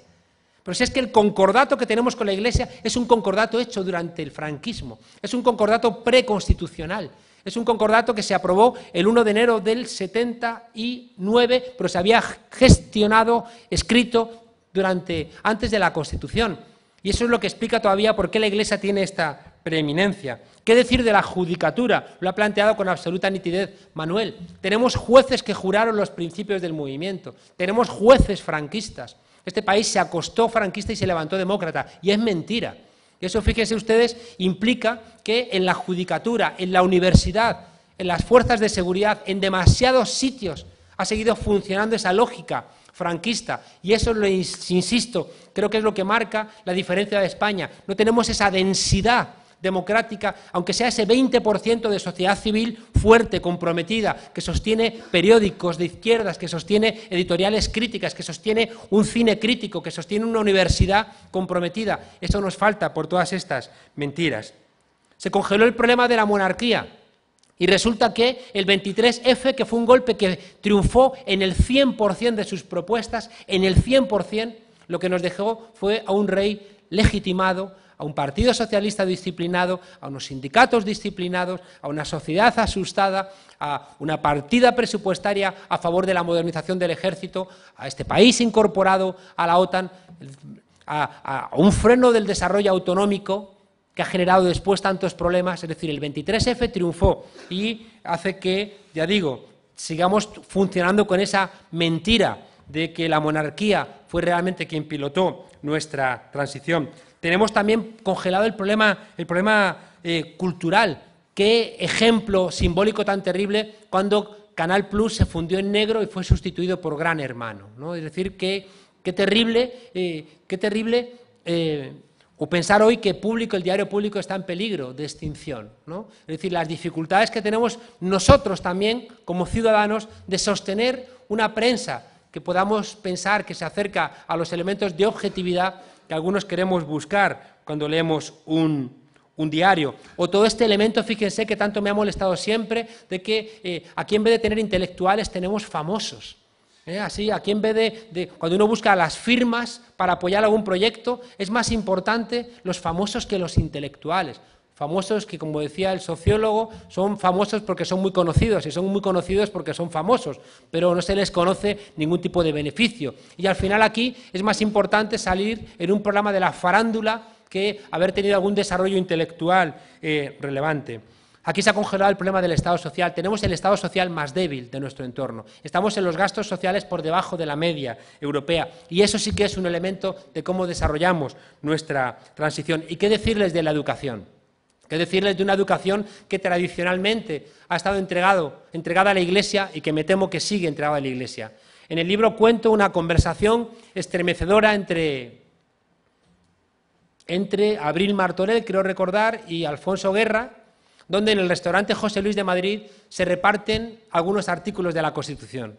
Pero si es que el concordato que tenemos con la Iglesia es un concordato hecho durante el franquismo, es un concordato preconstitucional, es un concordato que se aprobó el 1 de enero del 79, pero se había gestionado, escrito durante, antes de la Constitución. Y eso es lo que explica todavía por qué la Iglesia tiene esta preeminencia. ¿Qué decir de la judicatura? Lo ha planteado con absoluta nitidez Manuel. Tenemos jueces que juraron los principios del movimiento. Tenemos jueces franquistas. Este país se acostó franquista y se levantó demócrata. Y es mentira. Y Eso, fíjense ustedes, implica que en la judicatura, en la universidad, en las fuerzas de seguridad, en demasiados sitios ha seguido funcionando esa lógica franquista. Y eso, lo insisto, creo que es lo que marca la diferencia de España. No tenemos esa densidad democrática, aunque sea ese 20% de sociedad civil fuerte, comprometida, que sostiene periódicos de izquierdas, que sostiene editoriales críticas, que sostiene un cine crítico, que sostiene una universidad comprometida. Eso nos falta por todas estas mentiras. Se congeló el problema de la monarquía. Y resulta que el 23F, que fue un golpe que triunfó en el 100% de sus propuestas, en el 100%, lo que nos dejó fue a un rey legitimado, a un partido socialista disciplinado, a unos sindicatos disciplinados, a una sociedad asustada, a una partida presupuestaria a favor de la modernización del ejército, a este país incorporado a la OTAN, a, a un freno del desarrollo autonómico, que ha generado después tantos problemas, es decir, el 23F triunfó y hace que, ya digo, sigamos funcionando con esa mentira de que la monarquía fue realmente quien pilotó nuestra transición. Tenemos también congelado el problema, el problema eh, cultural. Qué ejemplo simbólico tan terrible cuando Canal Plus se fundió en negro y fue sustituido por Gran Hermano. ¿no? Es decir, qué, terrible, qué terrible, eh, qué terrible eh, o pensar hoy que público, el diario público está en peligro de extinción. ¿no? Es decir, las dificultades que tenemos nosotros también como ciudadanos de sostener una prensa que podamos pensar que se acerca a los elementos de objetividad que algunos queremos buscar cuando leemos un, diario. O todo este elemento, fíjense, que tanto me ha molestado siempre, de que eh, aquí en vez de tener intelectuales tenemos famosos. ¿Eh? Así, aquí en vez de, cuando uno busca las firmas para apoyar algún proyecto, es más importante los famosos que los intelectuales. Famosos que, como decía el sociólogo, son famosos porque son muy conocidos y son muy conocidos porque son famosos, pero no se les conoce ningún tipo de beneficio. Y al final aquí es más importante salir en un programa de la farándula que haber tenido algún desarrollo intelectual eh, relevante. Aquí se ha congelado el problema del Estado social. Tenemos el Estado social más débil de nuestro entorno. Estamos en los gastos sociales por debajo de la media europea. Y eso sí que es un elemento de cómo desarrollamos nuestra transición. ¿Y qué decirles de la educación? ¿Qué decirles de una educación que tradicionalmente ha estado entregado, entregada a la Iglesia y que me temo que sigue entregada a la Iglesia? En el libro cuento una conversación estremecedora entre, entre Abril Martorell, creo recordar, y Alfonso Guerra, donde en el restaurante José Luis de Madrid se reparten algunos artículos de la Constitución.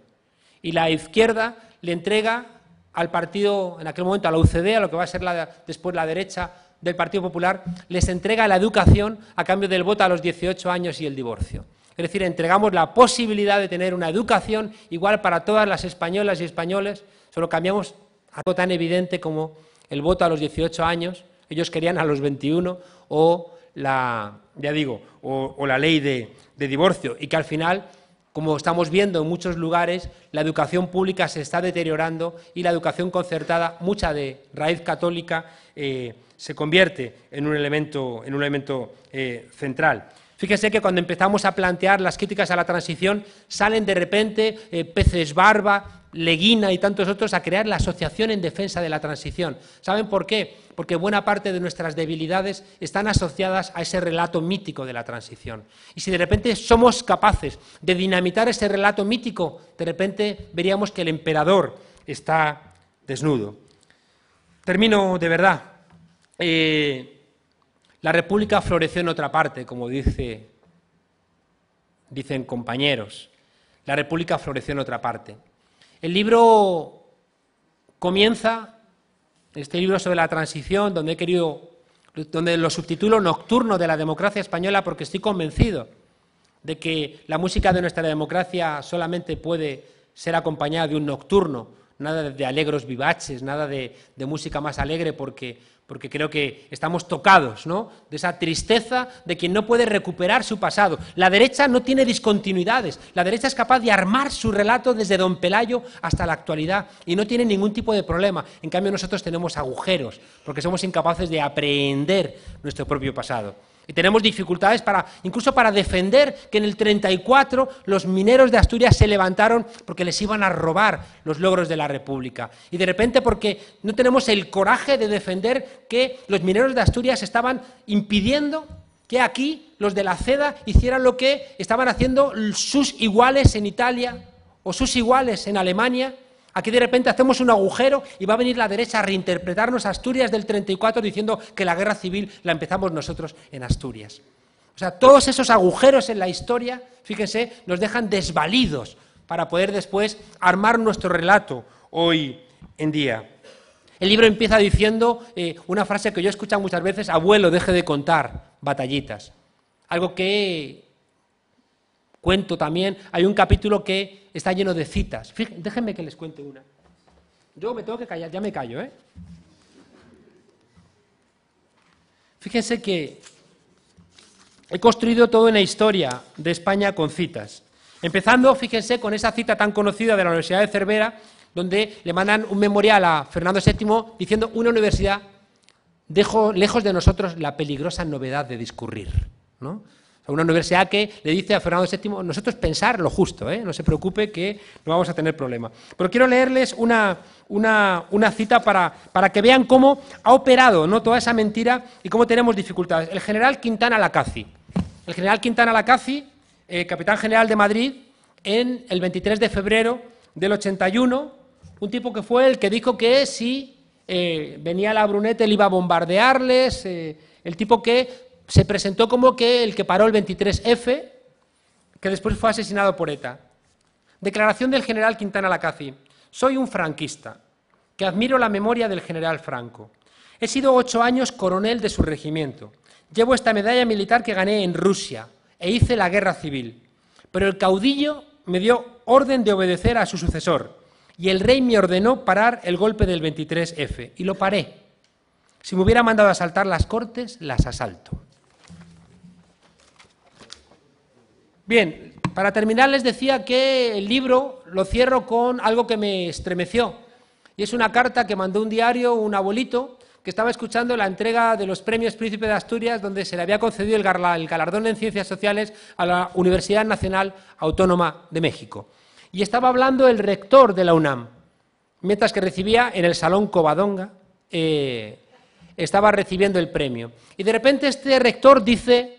Y la izquierda le entrega al partido, en aquel momento a la UCD, a lo que va a ser después la derecha del Partido Popular, les entrega la educación a cambio del voto a los 18 años y el divorcio. Es decir, entregamos la posibilidad de tener una educación igual para todas las españolas y españoles, solo cambiamos algo tan evidente como el voto a los 18 años, ellos querían a los 21, o la, ya digo, o, la ley de, divorcio y que al final como estamos viendo en muchos lugares, la educación pública se está deteriorando y la educación concertada, mucha de raíz católica, eh, se convierte en un elemento, en un elemento eh, central. Fíjense que cuando empezamos a plantear las críticas a la transición, salen de repente eh, peces barba, Leguina y tantos otros a crear la Asociación en Defensa de la Transición. ¿Saben por qué? Porque buena parte de nuestras debilidades están asociadas a ese relato mítico de la transición. Y si de repente somos capaces de dinamitar ese relato mítico, de repente veríamos que el emperador está desnudo. Termino de verdad. Eh, la República floreció en otra parte, como dice, dicen compañeros. La República floreció en otra parte. El libro comienza, este libro sobre la transición, donde he querido, donde lo subtitulo Nocturno de la democracia española, porque estoy convencido de que la música de nuestra democracia solamente puede ser acompañada de un nocturno, nada de alegros vivaches, nada de música más alegre, porque porque creo que estamos tocados, De esa tristeza de quien no puede recuperar su pasado. La derecha no tiene discontinuidades. La derecha es capaz de armar su relato desde Don Pelayo hasta la actualidad y no tiene ningún tipo de problema. En cambio, nosotros tenemos agujeros, porque somos incapaces de aprehender nuestro propio pasado. Y tenemos dificultades para, incluso para defender que en el 34 los mineros de Asturias se levantaron porque les iban a robar los logros de la República. Y de repente porque no tenemos el coraje de defender que los mineros de Asturias estaban impidiendo que aquí los de la seda hicieran lo que estaban haciendo sus iguales en Italia o sus iguales en Alemania Aquí de repente hacemos un agujero y va a venir la derecha a reinterpretarnos Asturias del 34 diciendo que la guerra civil la empezamos nosotros en Asturias. O sea, todos esos agujeros en la historia, fíjense, nos dejan desvalidos para poder después armar nuestro relato hoy en día. El libro empieza diciendo eh, una frase que yo he escuchado muchas veces, abuelo, deje de contar batallitas. Algo que cuento también. Hay un capítulo que está lleno de citas. déjenme que les cuente una. Yo me tengo que callar, ya me callo, ¿eh? Fíjense que he construido toda una historia de España con citas. Empezando, fíjense, con esa cita tan conocida de la Universidad de Cervera, donde le mandan un memorial a Fernando VII diciendo una universidad dejó lejos de nosotros la peligrosa novedad de discurrir. ¿no? ...a Una universidad que le dice a Fernando VII, nosotros pensar lo justo, ¿eh? no se preocupe que no vamos a tener problema. Pero quiero leerles una, una, cita para, para, que vean cómo ha operado ¿no? toda esa mentira y cómo tenemos dificultades. El general Quintana Lacazzi. El general Quintana Lacazzi, eh, capitán general de Madrid, en el 23 de febrero del 81, un tipo que fue el que dijo que si eh, venía la Brunete él iba a bombardearles, el tipo que se presentó como que el que paró el 23F, que después fue asesinado por ETA. Declaración del general Quintana Lacazzi. Soy un franquista, que admiro la memoria del general Franco. He sido ocho años coronel de su regimiento. Llevo esta medalla militar que gané en Rusia e hice la guerra civil. Pero el caudillo me dio orden de obedecer a su sucesor y el rey me ordenó parar el golpe del 23F y lo paré. Si me hubiera mandado a asaltar las cortes, las asalto. Bien, para terminar les decía que el libro lo cierro con algo que me estremeció. Y es una carta que mandó un diario, un abuelito, que estaba escuchando la entrega de los premios Príncipe de Asturias, donde se le había concedido el, galardón en ciencias sociales a la Universidad Nacional Autónoma de México. Y estaba hablando el rector de la UNAM, mientras que recibía en el Salón Covadonga, eh, estaba recibiendo el premio. Y de repente este rector dice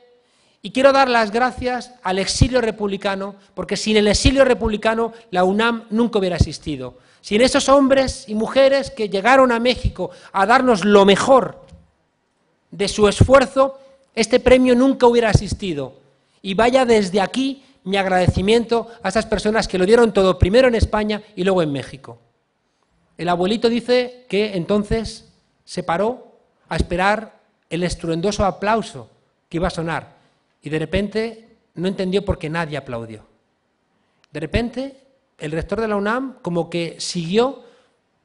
y quiero dar las gracias al exilio republicano, porque sin el exilio republicano la UNAM nunca hubiera existido. Sin esos hombres y mujeres que llegaron a México a darnos lo mejor de su esfuerzo, este premio nunca hubiera existido. Y vaya desde aquí mi agradecimiento a esas personas que lo dieron todo, primero en España y luego en México. El abuelito dice que entonces se paró a esperar el estruendoso aplauso que iba a sonar y de repente no entendió por qué nadie aplaudió. De repente el rector de la UNAM como que siguió,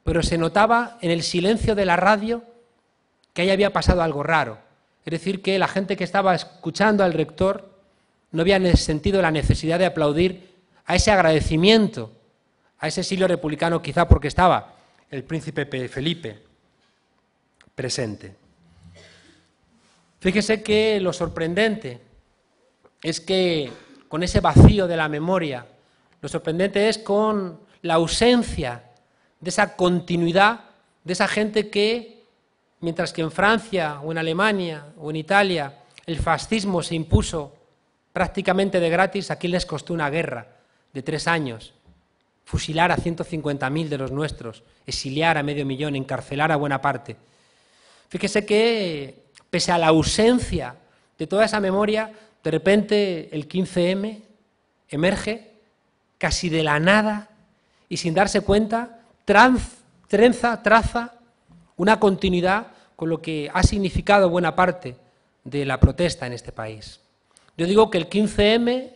pero se notaba en el silencio de la radio que ahí había pasado algo raro. Es decir, que la gente que estaba escuchando al rector no había sentido la necesidad de aplaudir a ese agradecimiento, a ese silo republicano, quizá porque estaba el príncipe Felipe presente. Fíjese que lo sorprendente es que con ese vacío de la memoria, lo sorprendente es con la ausencia de esa continuidad de esa gente que, mientras que en Francia o en Alemania o en Italia el fascismo se impuso prácticamente de gratis, aquí les costó una guerra de tres años, fusilar a 150.000 de los nuestros, exiliar a medio millón, encarcelar a buena parte. Fíjese que, pese a la ausencia de toda esa memoria, de repente el 15M emerge casi de la nada y sin darse cuenta trenza, traza una continuidad con lo que ha significado buena parte de la protesta en este país. Yo digo que el 15M,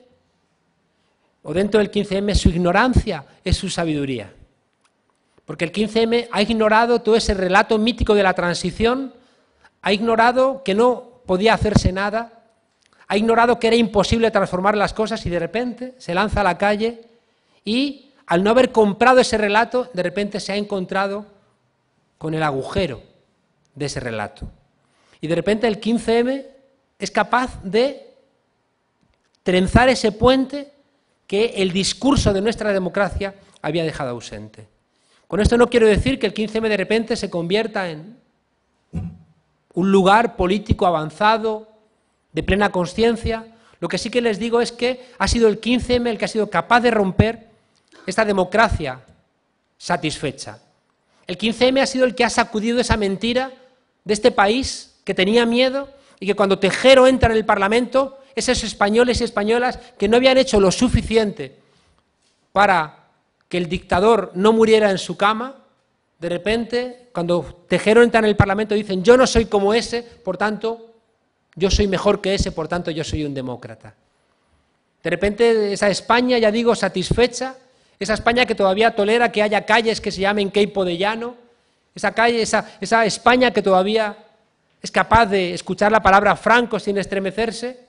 o dentro del 15M, su ignorancia es su sabiduría. Porque el 15M ha ignorado todo ese relato mítico de la transición, ha ignorado que no podía hacerse nada ha ignorado que era imposible transformar las cosas y de repente se lanza a la calle y al no haber comprado ese relato, de repente se ha encontrado con el agujero de ese relato. Y de repente el 15M es capaz de trenzar ese puente que el discurso de nuestra democracia había dejado ausente. Con esto no quiero decir que el 15M de repente se convierta en un lugar político avanzado, de plena conciencia. Lo que sí que les digo es que ha sido el 15M el que ha sido capaz de romper esta democracia satisfecha. El 15M ha sido el que ha sacudido esa mentira de este país que tenía miedo y que cuando Tejero entra en el Parlamento, esos españoles y españolas que no habían hecho lo suficiente para que el dictador no muriera en su cama, de repente, cuando Tejero entra en el Parlamento, dicen, yo no soy como ese, por tanto, yo soy mejor que ese, por tanto yo soy un demócrata. De repente esa España, ya digo, satisfecha, esa España que todavía tolera que haya calles que se llamen Queipo de Llano, esa, calle, esa España que todavía es capaz de escuchar la palabra Franco sin estremecerse,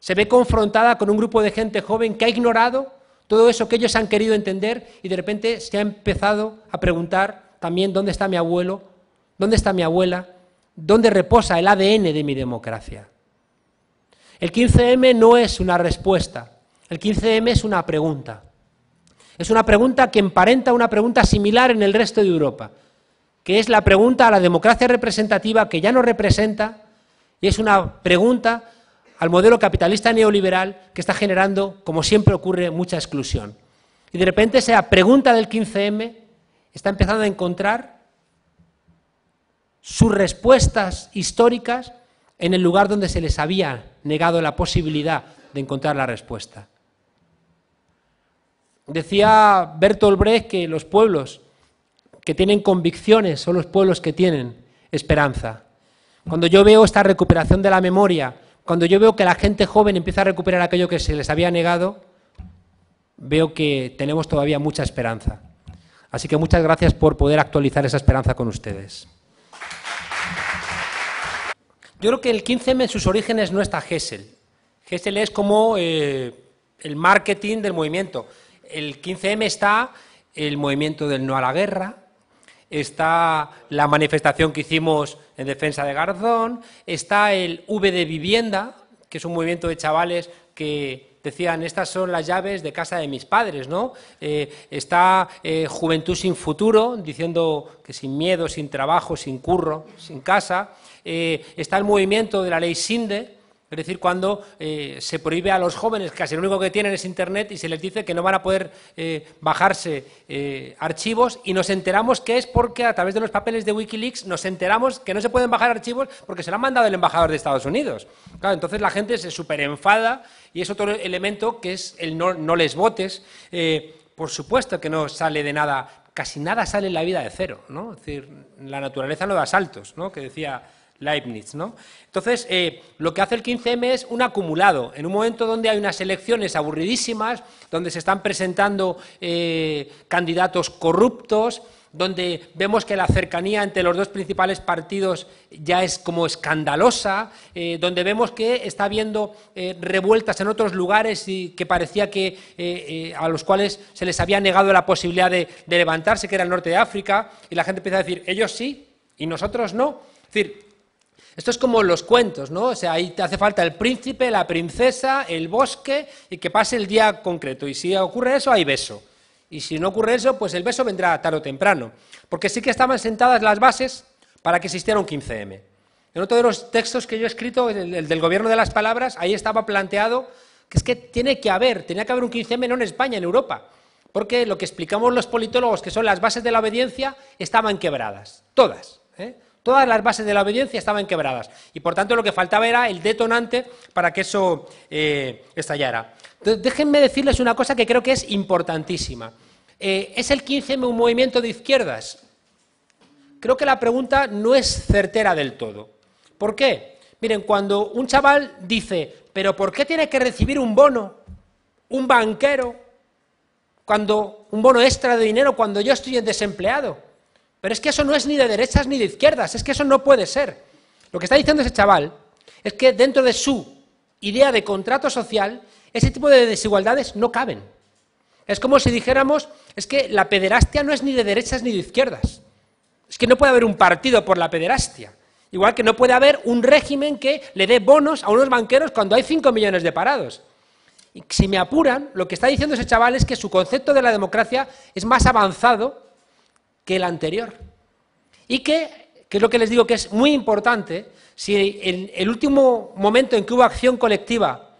se ve confrontada con un grupo de gente joven que ha ignorado todo eso que ellos han querido entender y de repente se ha empezado a preguntar también dónde está mi abuelo, dónde está mi abuela, dónde reposa el ADN de mi democracia. El 15M no es una respuesta, el 15M es una pregunta. Es una pregunta que emparenta una pregunta similar en el resto de Europa, que es la pregunta a la democracia representativa que ya no representa y es una pregunta al modelo capitalista neoliberal que está generando, como siempre ocurre, mucha exclusión. Y de repente esa pregunta del 15M está empezando a encontrar sus respuestas históricas en el lugar donde se les había negado la posibilidad de encontrar la respuesta. Decía Bertolt Brecht que los pueblos que tienen convicciones son los pueblos que tienen esperanza. Cuando yo veo esta recuperación de la memoria, cuando yo veo que la gente joven empieza a recuperar aquello que se les había negado, veo que tenemos todavía mucha esperanza. Así que muchas gracias por poder actualizar esa esperanza con ustedes. Yo creo que el 15M en sus orígenes no está Gessel. Gessel es como eh, el marketing del movimiento. El 15M está el movimiento del no a la guerra, está la manifestación que hicimos en defensa de Garzón, está el V de vivienda, que es un movimiento de chavales que decían, estas son las llaves de casa de mis padres, ¿no? Eh, está eh, Juventud sin futuro, diciendo que sin miedo, sin trabajo, sin curro, sin casa. Eh, está el movimiento de la ley SINDE, es decir, cuando eh, se prohíbe a los jóvenes, casi lo único que tienen es Internet, y se les dice que no van a poder eh, bajarse archivos, y nos enteramos que es porque a través de los papeles de Wikileaks nos enteramos que no se pueden bajar archivos porque se lo han mandado el embajador de Estados Unidos. entonces la gente se superenfada y es otro elemento que es el no, no les votes. por supuesto que no sale de nada, casi nada sale en la vida de cero, ¿no? Es decir, la naturaleza no da saltos, ¿no? Que decía Leibniz. ¿no? Entonces, eh, lo que hace el 15M es un acumulado, en un momento donde hay unas elecciones aburridísimas, donde se están presentando eh, candidatos corruptos, donde vemos que la cercanía entre los dos principales partidos ya es como escandalosa, eh, donde vemos que está habiendo revueltas en otros lugares y que parecía que a los cuales se les había negado la posibilidad de, levantarse, que era el norte de África, y la gente empieza a decir, ellos sí y nosotros no. decir, esto es como los cuentos, ¿no? O sea, ahí te hace falta el príncipe, la princesa, el bosque y que pase el día concreto. Y si ocurre eso, hay beso. Y si no ocurre eso, pues el beso vendrá tarde o temprano. Porque sí que estaban sentadas las bases para que existiera un 15M. En otro de los textos que yo he escrito, el, del gobierno de las palabras, ahí estaba planteado que es que tiene que haber, tenía que haber un 15M no en España, en Europa. Porque lo que explicamos los politólogos, que son las bases de la obediencia, estaban quebradas. Todas. ¿eh? Todas las bases de la obediencia estaban quebradas y por tanto lo que faltaba era el detonante para que eso eh, estallara. déjenme decirles una cosa que creo que es importantísima. Eh, ¿Es el 15 un movimiento de izquierdas? Creo que la pregunta no es certera del todo. ¿Por qué? Miren, cuando un chaval dice, pero ¿por qué tiene que recibir un bono? ¿Un banquero? Cuando, un bono extra de dinero cuando yo estoy en desempleado. Pero es que eso no es ni de derechas ni de izquierdas, es que eso no puede ser. Lo que está diciendo ese chaval es que dentro de su idea de contrato social, ese tipo de desigualdades no caben. Es como si dijéramos, es que la pederastia no es ni de derechas ni de izquierdas. Es que no puede haber un partido por la pederastia. Igual que no puede haber un régimen que le dé bonos a unos banqueros cuando hay 5 millones de parados. Y si me apuran, lo que está diciendo ese chaval es que su concepto de la democracia es más avanzado que el anterior. Y que, que es lo que les digo que es muy importante, si en el último momento en que hubo acción colectiva,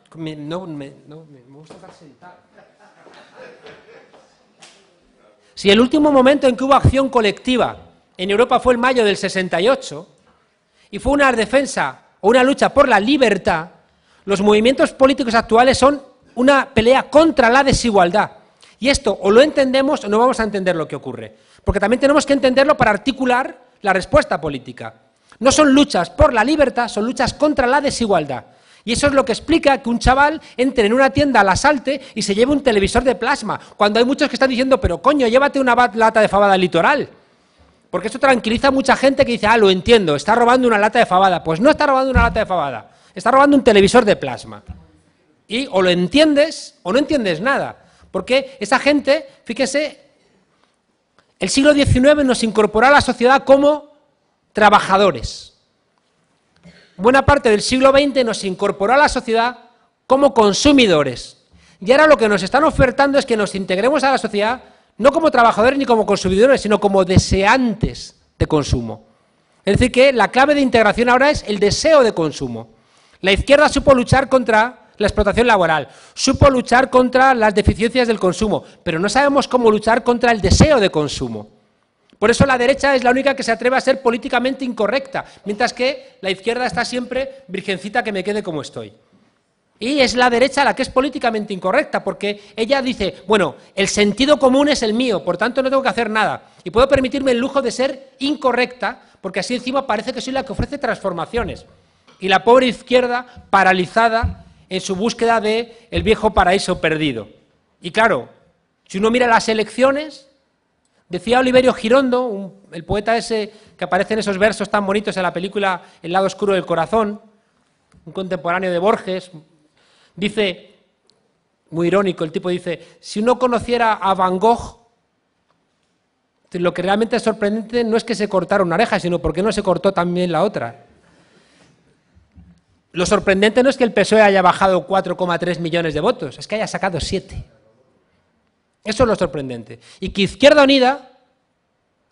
Si el último momento en que hubo acción colectiva en Europa fue el mayo del 68 y fue una defensa o una lucha por la libertad, los movimientos políticos actuales son una pelea contra la desigualdad. Y esto o lo entendemos o no vamos a entender lo que ocurre. Porque también tenemos que entenderlo para articular la respuesta política. No son luchas por la libertad, son luchas contra la desigualdad. Y eso es lo que explica que un chaval entre en una tienda al asalte y se lleve un televisor de plasma, cuando hay muchos que están diciendo, pero coño, llévate una lata de fabada litoral. Porque eso tranquiliza a mucha gente que dice, ah, lo entiendo, está robando una lata de fabada. Pues no está robando una lata de fabada, está robando un televisor de plasma. Y o lo entiendes o no entiendes nada. Porque esa gente, fíjese, el siglo XIX nos incorporó a la sociedad como trabajadores. Buena parte del siglo XX nos incorporó a la sociedad como consumidores. Y ahora lo que nos están ofertando es que nos integremos a la sociedad no como trabajadores ni como consumidores, sino como deseantes de consumo. Es decir, que la clave de integración ahora es el deseo de consumo. La izquierda supo luchar contra la explotación laboral, supo luchar contra las deficiencias del consumo, pero no sabemos cómo luchar contra el deseo de consumo. Por eso la derecha es la única que se atreve a ser políticamente incorrecta, mientras que la izquierda está siempre virgencita que me quede como estoy. Y es la derecha la que es políticamente incorrecta, porque ella dice, bueno, el sentido común es el mío, por tanto no tengo que hacer nada. Y puedo permitirme el lujo de ser incorrecta, porque así encima parece que soy la que ofrece transformaciones. Y la pobre izquierda, paralizada, en su búsqueda de el viejo paraíso perdido. Y claro, si uno mira las elecciones, decía Oliverio Girondo, el poeta ese que aparece en esos versos tan bonitos en la película El lado oscuro del corazón, un contemporáneo de Borges, dice, muy irónico, el tipo dice, si uno conociera a Van Gogh, lo que realmente es sorprendente no es que se cortara una oreja, sino porque no se cortó también la otra. Lo sorprendente no es que el PSOE haya bajado 4,3 millones de votos, es que haya sacado 7. Eso es lo sorprendente. Y que Izquierda Unida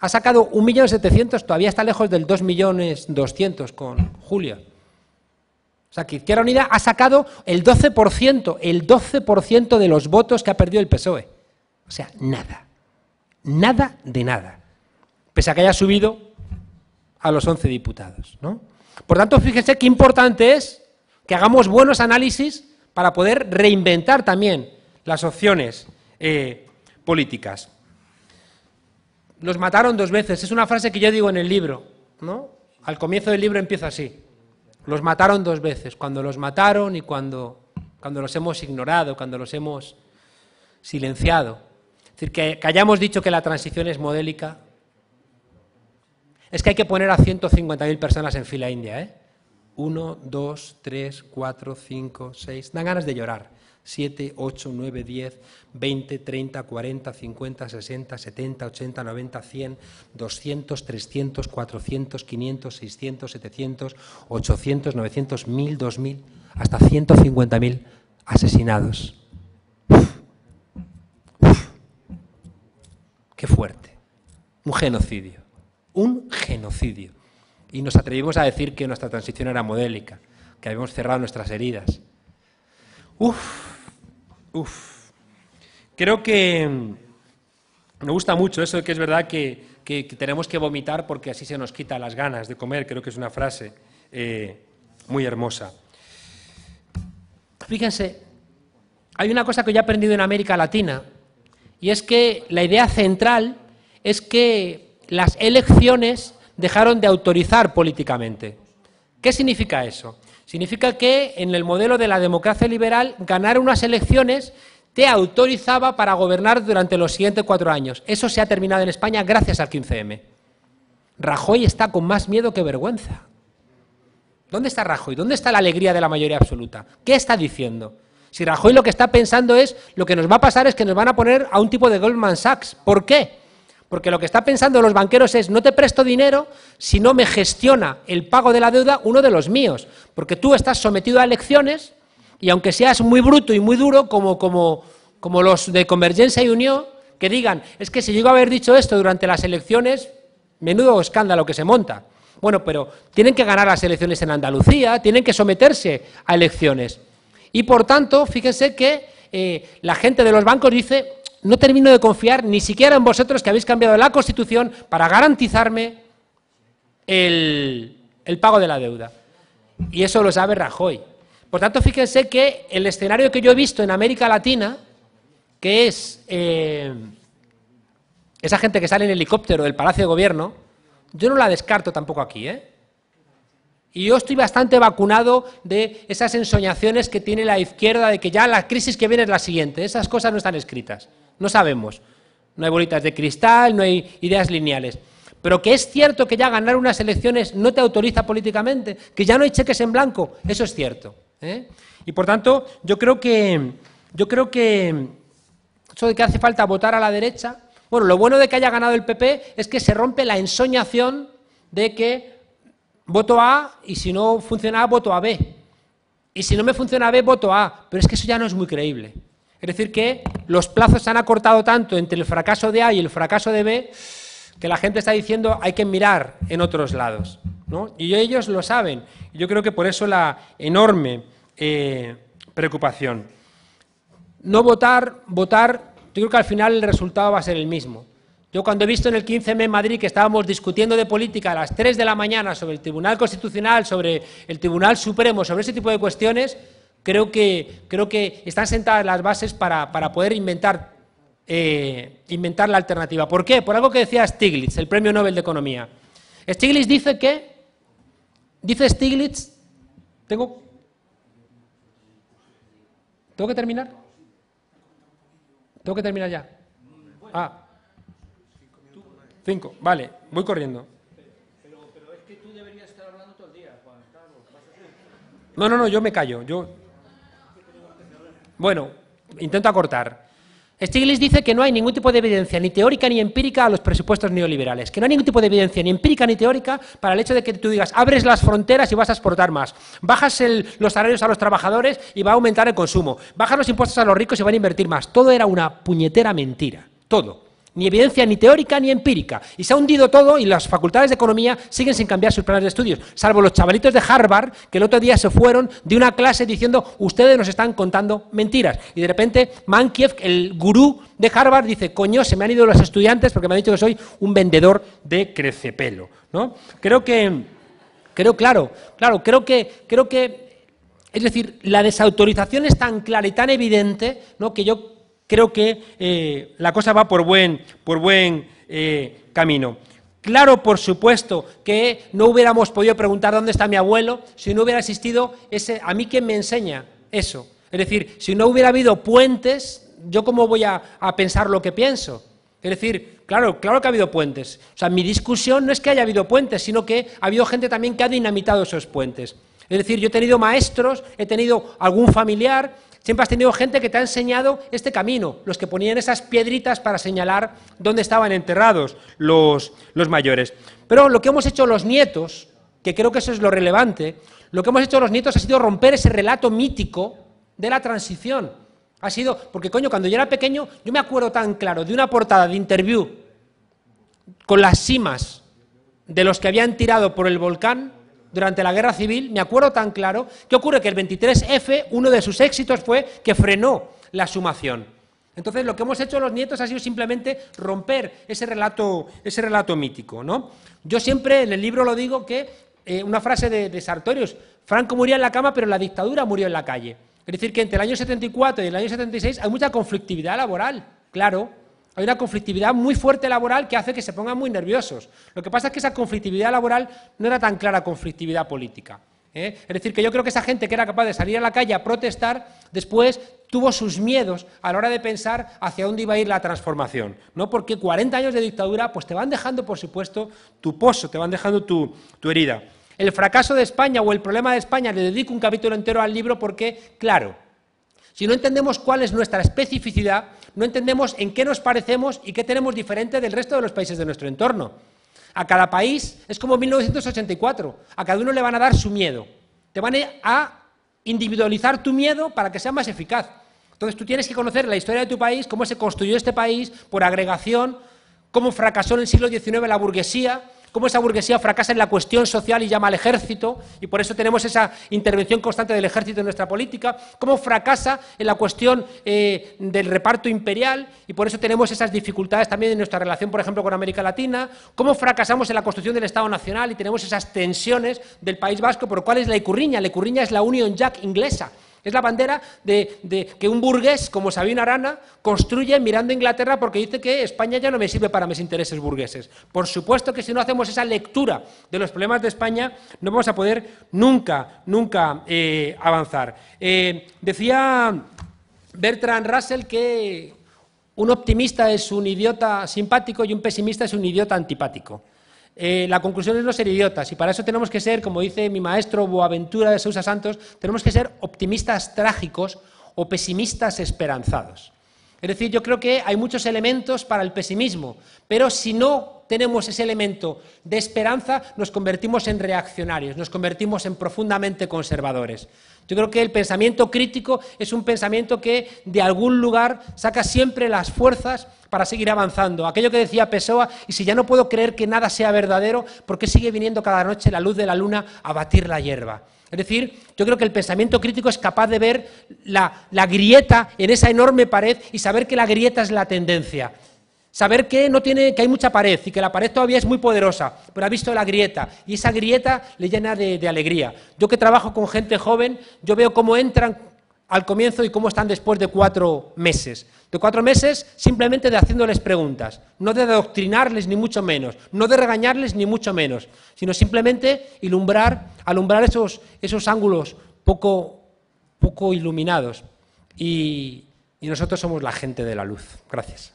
ha sacado 1.700.000, todavía está lejos del 2.200.000 con Julia. O sea, que Izquierda Unida ha sacado el 12%, el 12% de los votos que ha perdido el PSOE. O sea, nada. Nada de nada. Pese a que haya subido a los 11 diputados, ¿no? Por tanto, fíjense qué importante es que hagamos buenos análisis para poder reinventar también las opciones eh, políticas. Los mataron dos veces, es una frase que yo digo en el libro, ¿no? Al comienzo del libro empieza así. Los mataron dos veces, cuando los mataron y cuando, los hemos ignorado, cuando los hemos silenciado. Es decir, que hayamos dicho que la transición es modélica, es que hay que poner a 150.000 personas en fila india, ¿eh? Uno, dos, tres, cuatro, cinco, seis... Dan ganas de llorar. Siete, ocho, nueve, diez, veinte, treinta, cuarenta, cincuenta, sesenta, setenta, ochenta, noventa, cien, doscientos, trescientos, cuatrocientos, quinientos, seiscientos, setecientos, ochocientos, novecientos, mil, dos mil, hasta ciento asesinados. ¡Qué fuerte! Un genocidio un genocidio. Y nos atrevimos a decir que nuestra transición era modélica, que habíamos cerrado nuestras heridas. Uf, uf. Creo que me gusta mucho eso que es verdad que, tenemos que vomitar porque así se nos quita las ganas de comer. Creo que es una frase eh, muy hermosa. Fíjense, hay una cosa que yo he aprendido en América Latina y es que la idea central es que las elecciones dejaron de autorizar políticamente. ¿Qué significa eso? Significa que en el modelo de la democracia liberal, ganar unas elecciones te autorizaba para gobernar durante los siguientes cuatro años. Eso se ha terminado en España gracias al 15M. Rajoy está con más miedo que vergüenza. ¿Dónde está Rajoy? ¿Dónde está la alegría de la mayoría absoluta? ¿Qué está diciendo? Si Rajoy lo que está pensando es, lo que nos va a pasar es que nos van a poner a un tipo de Goldman Sachs. ¿Por qué? Porque lo que está pensando los banqueros es, no te presto dinero si no me gestiona el pago de la deuda uno de los míos. Porque tú estás sometido a elecciones y aunque seas muy bruto y muy duro, como, los de Convergencia y Unión, que digan, es que si llego a haber dicho esto durante las elecciones, menudo escándalo que se monta. Bueno, pero tienen que ganar las elecciones en Andalucía, tienen que someterse a elecciones. Y por tanto, fíjense que eh, la gente de los bancos dice, no termino de confiar ni siquiera en vosotros que habéis cambiado la Constitución para garantizarme el, pago de la deuda. Y eso lo sabe Rajoy. Por tanto, fíjense que el escenario que yo he visto en América Latina, que es eh, esa gente que sale en helicóptero del Palacio de Gobierno, yo no la descarto tampoco aquí, ¿eh? Y yo estoy bastante vacunado de esas ensoñaciones que tiene la izquierda de que ya la crisis que viene es la siguiente. Esas cosas no están escritas. No sabemos. No hay bolitas de cristal, no hay ideas lineales. Pero que es cierto que ya ganar unas elecciones no te autoriza políticamente, que ya no hay cheques en blanco, eso es cierto. ¿eh? Y por tanto, yo creo que yo creo que eso de que hace falta votar a la derecha. Bueno, lo bueno de que haya ganado el PP es que se rompe la ensoñación de que voto A y si no funciona A, voto a B. Y si no me funciona B, voto A. Pero es que eso ya no es muy creíble. Es decir, que los plazos se han acortado tanto entre el fracaso de A y el fracaso de B que la gente está diciendo hay que mirar en otros lados. Y ellos lo saben. Yo creo que por eso la enorme eh, preocupación. No votar, votar, yo creo que al final el resultado va a ser el mismo. Yo cuando he visto en el 15M en Madrid que estábamos discutiendo de política a las 3 de la mañana sobre el Tribunal Constitucional, sobre el Tribunal Supremo, sobre ese tipo de cuestiones, Creo que, creo que están sentadas las bases para, para poder inventar, eh, inventar la alternativa. ¿Por qué? Por algo que decía Stiglitz, el premio Nobel de Economía. Stiglitz dice que, dice Stiglitz, tengo, tengo que terminar, tengo que terminar ya. Ah, cinco, vale, voy corriendo. pero es que deberías estar hablando todo el día No, no, no, yo me callo. Yo bueno, intento acortar. Stiglitz este dice que no hay ningún tipo de evidencia, ni teórica ni empírica, a los presupuestos neoliberales. Que no hay ningún tipo de evidencia, ni empírica ni teórica, para el hecho de que tú digas, abres las fronteras y vas a exportar más. Bajas los salarios a los trabajadores y va a aumentar el consumo. Bajas los impuestos a los ricos y van a invertir más. Todo era una puñetera mentira. Todo ni evidencia ni teórica ni empírica. Y se ha hundido todo y las facultades de economía siguen sin cambiar sus planes de estudios, salvo los chavalitos de Harvard que el otro día se fueron de una clase diciendo ustedes nos están contando mentiras. Y de repente Mankiev, el gurú de Harvard, dice, coño, se me han ido los estudiantes porque me han dicho que soy un vendedor de crecepelo. ¿No? Creo que, creo, claro, claro, creo que, creo que, es decir, la desautorización es tan clara y tan evidente ¿no? que yo creo que eh, la cosa va por buen, por buen eh, camino. Claro, por supuesto, que no hubiéramos podido preguntar dónde está mi abuelo si no hubiera existido ese, a mí quién me enseña eso. Es decir, si no hubiera habido puentes, yo cómo voy a, a pensar lo que pienso. Es decir, claro, claro que ha habido puentes. O sea, mi discusión no es que haya habido puentes, sino que ha habido gente también que ha dinamitado esos puentes. Es decir, yo he tenido maestros, he tenido algún familiar Siempre has tenido gente que te ha enseñado este camino, los que ponían esas piedritas para señalar dónde estaban enterrados los, los mayores. Pero lo que hemos hecho los nietos, que creo que eso es lo relevante, lo que hemos hecho los nietos ha sido romper ese relato mítico de la transición. Ha sido, porque coño, cuando yo era pequeño, yo me acuerdo tan claro de una portada de interview con las cimas de los que habían tirado por el volcán durante la guerra civil, me acuerdo tan claro, que ocurre que el 23F, uno de sus éxitos fue que frenó la sumación. Entonces, lo que hemos hecho los nietos ha sido simplemente romper ese relato, ese relato mítico. ¿no? Yo siempre en el libro lo digo que eh, una frase de, de Sartorius, Franco murió en la cama, pero la dictadura murió en la calle. Es decir, que entre el año 74 y el año 76 hay mucha conflictividad laboral, claro, hay una conflictividad muy fuerte laboral que hace que se pongan muy nerviosos. Lo que pasa es que esa conflictividad laboral no era tan clara conflictividad política. ¿eh? Es decir, que yo creo que esa gente que era capaz de salir a la calle a protestar, después tuvo sus miedos a la hora de pensar hacia dónde iba a ir la transformación. ¿no? Porque 40 años de dictadura pues te van dejando, por supuesto, tu pozo, te van dejando tu herida. El fracaso de España o el problema de España, le dedico un capítulo entero al libro porque, claro, si no entendemos cuál es nuestra especificidad, no entendemos en qué nos parecemos y qué tenemos diferente del resto de los países de nuestro entorno. A cada país es como 1984, a cada uno le van a dar su miedo. Te van a individualizar tu miedo para que sea más eficaz. Entonces tú tienes que conocer la historia de tu país, cómo se construyó este país por agregación, cómo fracasó en el siglo XIX la burguesía, cómo esa burguesía fracasa en la cuestión social y llama al ejército, y por eso tenemos esa intervención constante del ejército en nuestra política, cómo fracasa en la cuestión eh, del reparto imperial, y por eso tenemos esas dificultades también en nuestra relación, por ejemplo, con América Latina, cómo fracasamos en la construcción del Estado Nacional y tenemos esas tensiones del País Vasco, por cuál es la Icurriña. La Icurriña es la Union Jack inglesa es la bandera de, que un burgués como Sabino Arana construye mirando a Inglaterra porque dice que España ya no me sirve para mis intereses burgueses. Por supuesto que si no hacemos esa lectura de los problemas de España, no vamos a poder nunca, nunca eh, avanzar. Eh, decía Bertrand Russell que un optimista es un idiota simpático y un pesimista es un idiota antipático. Eh, la conclusión es no ser idiotas y para eso tenemos que ser, como dice mi maestro Boaventura de Sousa Santos, tenemos que ser optimistas trágicos o pesimistas esperanzados. Es decir, yo creo que hay muchos elementos para el pesimismo, pero si no tenemos ese elemento de esperanza, nos convertimos en reaccionarios, nos convertimos en profundamente conservadores. Yo creo que el pensamiento crítico es un pensamiento que de algún lugar saca siempre las fuerzas para seguir avanzando. Aquello que decía Pessoa, y si ya no puedo creer que nada sea verdadero, ¿por qué sigue viniendo cada noche la luz de la luna a batir la hierba? Es decir, yo creo que el pensamiento crítico es capaz de ver la, la grieta en esa enorme pared y saber que la grieta es la tendencia. Saber que, no tiene, que hay mucha pared y que la pared todavía es muy poderosa, pero ha visto la grieta y esa grieta le llena de, alegría. Yo que trabajo con gente joven, yo veo cómo entran al comienzo y cómo están después de cuatro meses. De cuatro meses simplemente de haciéndoles preguntas, no de adoctrinarles ni mucho menos, no de regañarles ni mucho menos, sino simplemente ilumbrar, alumbrar esos, ángulos poco, poco iluminados. Y, y nosotros somos la gente de la luz. Gracias.